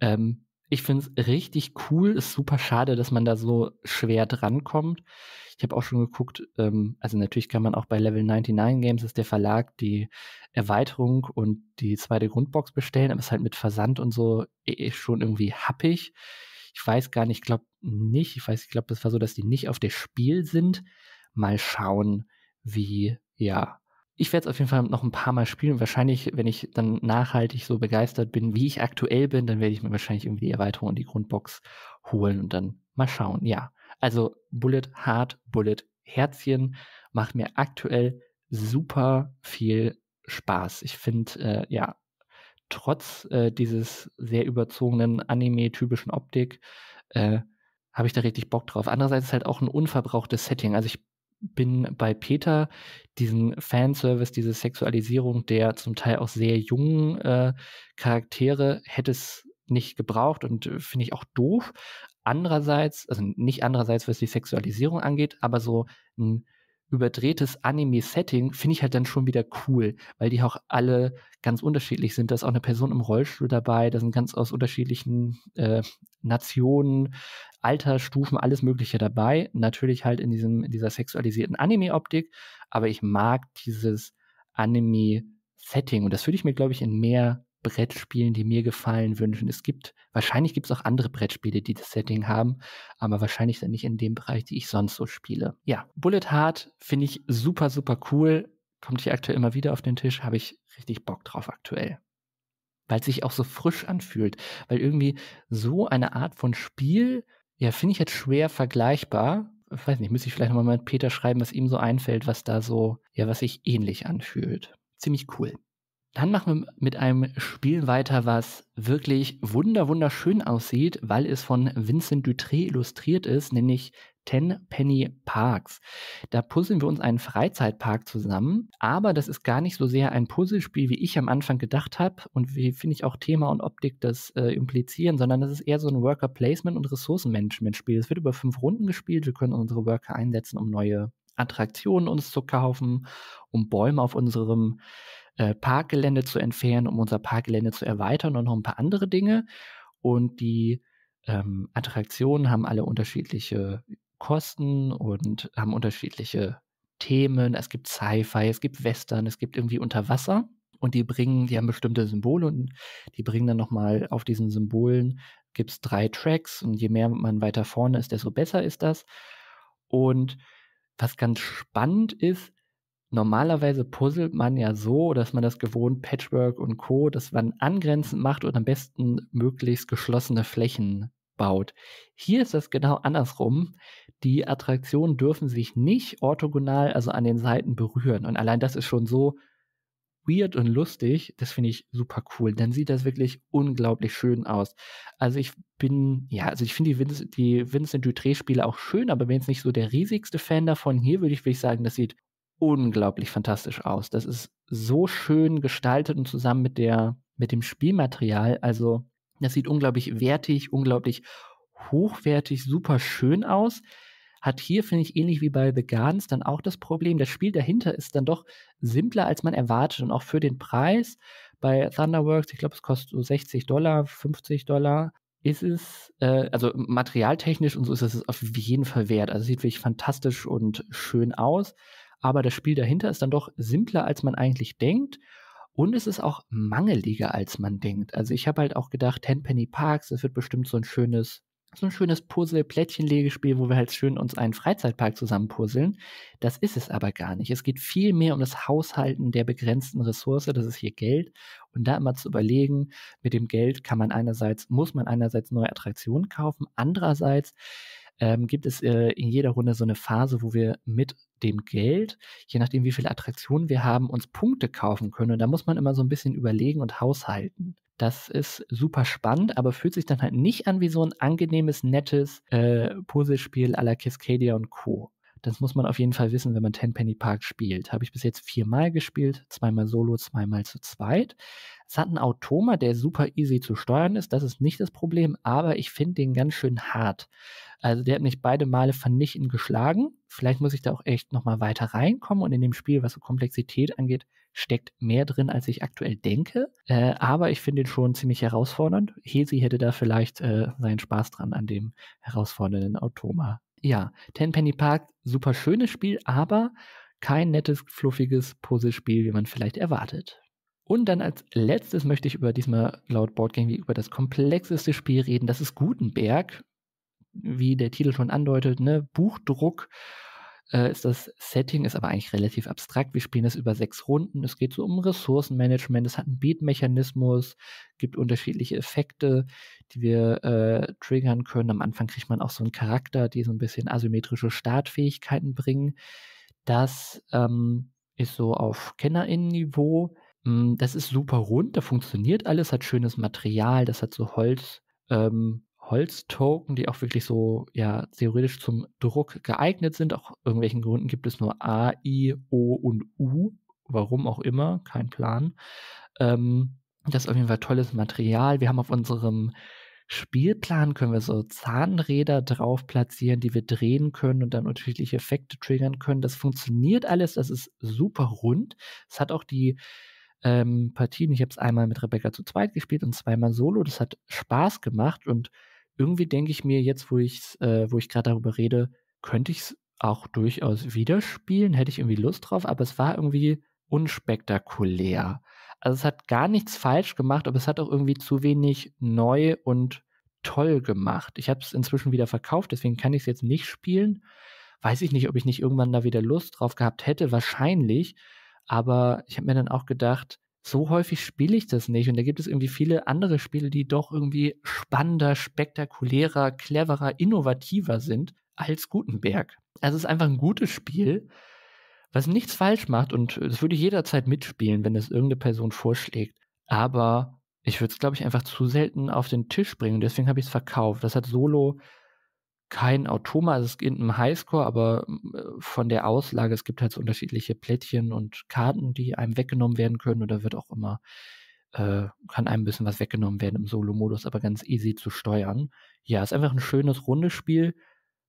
ähm, ich finde es richtig cool. Ist super schade, dass man da so schwer drankommt. kommt ich habe auch schon geguckt, ähm, also natürlich kann man auch bei Level 99 Games, ist der Verlag, die Erweiterung und die zweite Grundbox bestellen, aber es ist halt mit Versand und so eh, eh schon irgendwie happig. Ich weiß gar nicht, ich glaube nicht, ich weiß, ich glaube, das war so, dass die nicht auf der Spiel sind. Mal schauen, wie, ja, ich werde es auf jeden Fall noch ein paar Mal spielen. und Wahrscheinlich, wenn ich dann nachhaltig so begeistert bin, wie ich aktuell bin, dann werde ich mir wahrscheinlich irgendwie die Erweiterung und die Grundbox holen und dann mal schauen. Ja, also Bullet, Hard, Bullet, Herzchen macht mir aktuell super viel Spaß. Ich finde, äh, ja, trotz äh, dieses sehr überzogenen Anime-typischen Optik, äh, habe ich da richtig Bock drauf. Andererseits ist halt auch ein unverbrauchtes Setting. Also ich bin bei Peter diesen Fanservice, diese Sexualisierung der zum Teil auch sehr jungen äh, Charaktere hätte es nicht gebraucht und äh, finde ich auch doof andererseits, also nicht andererseits, was die Sexualisierung angeht, aber so ein überdrehtes Anime-Setting finde ich halt dann schon wieder cool, weil die auch alle ganz unterschiedlich sind. Da ist auch eine Person im Rollstuhl dabei, da sind ganz aus unterschiedlichen äh, Nationen, Altersstufen, alles Mögliche dabei. Natürlich halt in, diesem, in dieser sexualisierten Anime-Optik, aber ich mag dieses Anime-Setting und das würde ich mir, glaube ich, in mehr Brettspielen, die mir gefallen wünschen. Es gibt, wahrscheinlich gibt es auch andere Brettspiele, die das Setting haben, aber wahrscheinlich dann nicht in dem Bereich, die ich sonst so spiele. Ja, Bullet Heart finde ich super, super cool. Kommt hier aktuell immer wieder auf den Tisch, habe ich richtig Bock drauf aktuell. Weil es sich auch so frisch anfühlt, weil irgendwie so eine Art von Spiel, ja, finde ich jetzt schwer vergleichbar. Ich weiß nicht, müsste ich vielleicht nochmal mit Peter schreiben, was ihm so einfällt, was da so, ja, was sich ähnlich anfühlt. Ziemlich cool. Dann machen wir mit einem Spiel weiter, was wirklich wunder wunderschön aussieht, weil es von Vincent Dutré illustriert ist, nämlich Ten Penny Parks. Da puzzeln wir uns einen Freizeitpark zusammen, aber das ist gar nicht so sehr ein Puzzlespiel, wie ich am Anfang gedacht habe und wie finde ich auch Thema und Optik das äh, implizieren, sondern das ist eher so ein Worker Placement und Ressourcenmanagement Spiel. Es wird über fünf Runden gespielt, wir können unsere Worker einsetzen, um neue Attraktionen uns zu kaufen, um Bäume auf unserem äh, Parkgelände zu entfernen, um unser Parkgelände zu erweitern und noch ein paar andere Dinge. Und die ähm, Attraktionen haben alle unterschiedliche Kosten und haben unterschiedliche Themen. Es gibt Sci-Fi, es gibt Western, es gibt irgendwie Unterwasser. Und die bringen, die haben bestimmte Symbole und die bringen dann nochmal auf diesen Symbolen, gibt es drei Tracks und je mehr man weiter vorne ist, desto besser ist das. Und was ganz spannend ist, Normalerweise puzzelt man ja so, dass man das gewohnt Patchwork und Co., dass man angrenzend macht und am besten möglichst geschlossene Flächen baut. Hier ist das genau andersrum. Die Attraktionen dürfen sich nicht orthogonal, also an den Seiten berühren. Und allein das ist schon so weird und lustig. Das finde ich super cool. Dann sieht das wirklich unglaublich schön aus. Also ich bin, ja, also ich finde die, die Vincent Dutré-Spiele auch schön, aber bin jetzt nicht so der riesigste Fan davon. Hier würde ich wirklich sagen, das sieht unglaublich fantastisch aus. Das ist so schön gestaltet und zusammen mit der, mit dem Spielmaterial. Also, das sieht unglaublich wertig, unglaublich hochwertig, super schön aus. Hat hier, finde ich, ähnlich wie bei The Gardens dann auch das Problem. Das Spiel dahinter ist dann doch simpler, als man erwartet. Und auch für den Preis bei Thunderworks, ich glaube, es kostet so 60 Dollar, 50 Dollar, ist es, äh, also materialtechnisch und so ist es auf jeden Fall wert. Also sieht wirklich fantastisch und schön aus aber das Spiel dahinter ist dann doch simpler, als man eigentlich denkt. Und es ist auch mangeliger, als man denkt. Also ich habe halt auch gedacht, Tenpenny Parks, das wird bestimmt so ein schönes, so ein schönes puzzle plättchenlegespiel wo wir halt schön uns einen Freizeitpark zusammenpuzzeln. Das ist es aber gar nicht. Es geht viel mehr um das Haushalten der begrenzten Ressource. Das ist hier Geld. Und da immer zu überlegen, mit dem Geld kann man einerseits, muss man einerseits neue Attraktionen kaufen, andererseits ähm, gibt es äh, in jeder Runde so eine Phase, wo wir mit dem Geld, je nachdem, wie viele Attraktionen wir haben, uns Punkte kaufen können. Und da muss man immer so ein bisschen überlegen und haushalten. Das ist super spannend, aber fühlt sich dann halt nicht an wie so ein angenehmes, nettes äh, Puzzlespiel à la Cascadia und Co. Das muss man auf jeden Fall wissen, wenn man Tenpenny Park spielt. Habe ich bis jetzt viermal gespielt, zweimal solo, zweimal zu zweit. Es hat einen Automa, der super easy zu steuern ist. Das ist nicht das Problem, aber ich finde den ganz schön hart. Also der hat mich beide Male vernichtend geschlagen. Vielleicht muss ich da auch echt nochmal weiter reinkommen und in dem Spiel, was so Komplexität angeht, steckt mehr drin, als ich aktuell denke. Äh, aber ich finde ihn schon ziemlich herausfordernd. Hesi hätte da vielleicht äh, seinen Spaß dran an dem herausfordernden Automa. Ja, Tenpenny Park, super schönes Spiel, aber kein nettes, fluffiges Puzzlespiel, wie man vielleicht erwartet. Und dann als letztes möchte ich über diesmal laut Boardgame über das komplexeste Spiel reden. Das ist Gutenberg wie der Titel schon andeutet, ne, Buchdruck äh, ist das Setting, ist aber eigentlich relativ abstrakt. Wir spielen das über sechs Runden. Es geht so um Ressourcenmanagement, es hat einen Beatmechanismus, gibt unterschiedliche Effekte, die wir äh, triggern können. Am Anfang kriegt man auch so einen Charakter, die so ein bisschen asymmetrische Startfähigkeiten bringen. Das ähm, ist so auf KennerInnen-Niveau. Hm, das ist super rund, da funktioniert alles, hat schönes Material, das hat so Holz, ähm, Holztoken, die auch wirklich so ja theoretisch zum Druck geeignet sind. Auch irgendwelchen Gründen gibt es nur A, I, O und U. Warum auch immer, kein Plan. Ähm, das ist auf jeden Fall tolles Material. Wir haben auf unserem Spielplan können wir so Zahnräder drauf platzieren, die wir drehen können und dann unterschiedliche Effekte triggern können. Das funktioniert alles, das ist super rund. Es hat auch die ähm, Partien, ich habe es einmal mit Rebecca zu zweit gespielt und zweimal solo. Das hat Spaß gemacht und irgendwie denke ich mir jetzt, wo, ich's, äh, wo ich gerade darüber rede, könnte ich es auch durchaus wieder spielen, hätte ich irgendwie Lust drauf, aber es war irgendwie unspektakulär. Also es hat gar nichts falsch gemacht, aber es hat auch irgendwie zu wenig neu und toll gemacht. Ich habe es inzwischen wieder verkauft, deswegen kann ich es jetzt nicht spielen. Weiß ich nicht, ob ich nicht irgendwann da wieder Lust drauf gehabt hätte, wahrscheinlich. Aber ich habe mir dann auch gedacht, so häufig spiele ich das nicht. Und da gibt es irgendwie viele andere Spiele, die doch irgendwie spannender, spektakulärer, cleverer, innovativer sind als Gutenberg. Also es ist einfach ein gutes Spiel, was nichts falsch macht. Und das würde ich jederzeit mitspielen, wenn das irgendeine Person vorschlägt. Aber ich würde es, glaube ich, einfach zu selten auf den Tisch bringen. Deswegen habe ich es verkauft. Das hat Solo kein Automa, also es gibt einen Highscore, aber äh, von der Auslage, es gibt halt so unterschiedliche Plättchen und Karten, die einem weggenommen werden können oder wird auch immer, äh, kann einem ein bisschen was weggenommen werden im Solo-Modus, aber ganz easy zu steuern. Ja, ist einfach ein schönes rundes Spiel,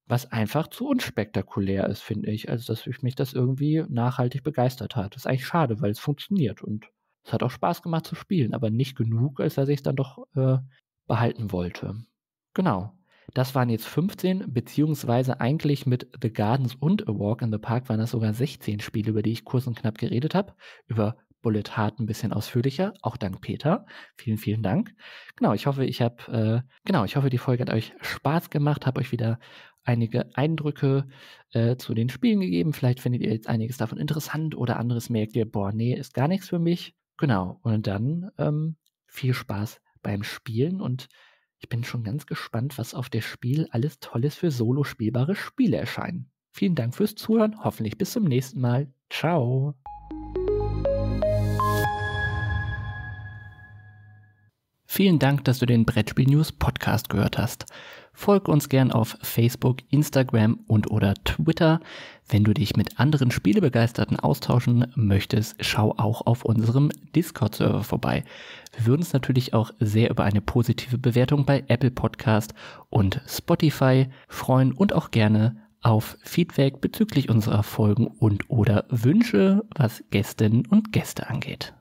was einfach zu unspektakulär ist, finde ich. Also, dass mich das irgendwie nachhaltig begeistert hat. Das ist eigentlich schade, weil es funktioniert und es hat auch Spaß gemacht zu spielen, aber nicht genug, als dass ich es dann doch äh, behalten wollte. Genau. Das waren jetzt 15, beziehungsweise eigentlich mit The Gardens und A Walk in the Park waren das sogar 16 Spiele, über die ich kurz und knapp geredet habe. Über Bullet Heart ein bisschen ausführlicher, auch dank Peter. Vielen, vielen Dank. Genau, ich hoffe, ich habe, äh, genau, ich hoffe, die Folge hat euch Spaß gemacht, habe euch wieder einige Eindrücke äh, zu den Spielen gegeben. Vielleicht findet ihr jetzt einiges davon interessant oder anderes merkt ihr, boah, nee, ist gar nichts für mich. Genau, und dann ähm, viel Spaß beim Spielen und ich bin schon ganz gespannt, was auf der Spiel alles Tolles für solo spielbare Spiele erscheinen. Vielen Dank fürs Zuhören, hoffentlich bis zum nächsten Mal. Ciao. Vielen Dank, dass du den Brettspiel News Podcast gehört hast. Folg uns gern auf Facebook, Instagram und oder Twitter. Wenn du dich mit anderen Spielebegeisterten austauschen möchtest, schau auch auf unserem Discord-Server vorbei. Wir würden uns natürlich auch sehr über eine positive Bewertung bei Apple Podcast und Spotify freuen und auch gerne auf Feedback bezüglich unserer Folgen und oder Wünsche, was Gästinnen und Gäste angeht.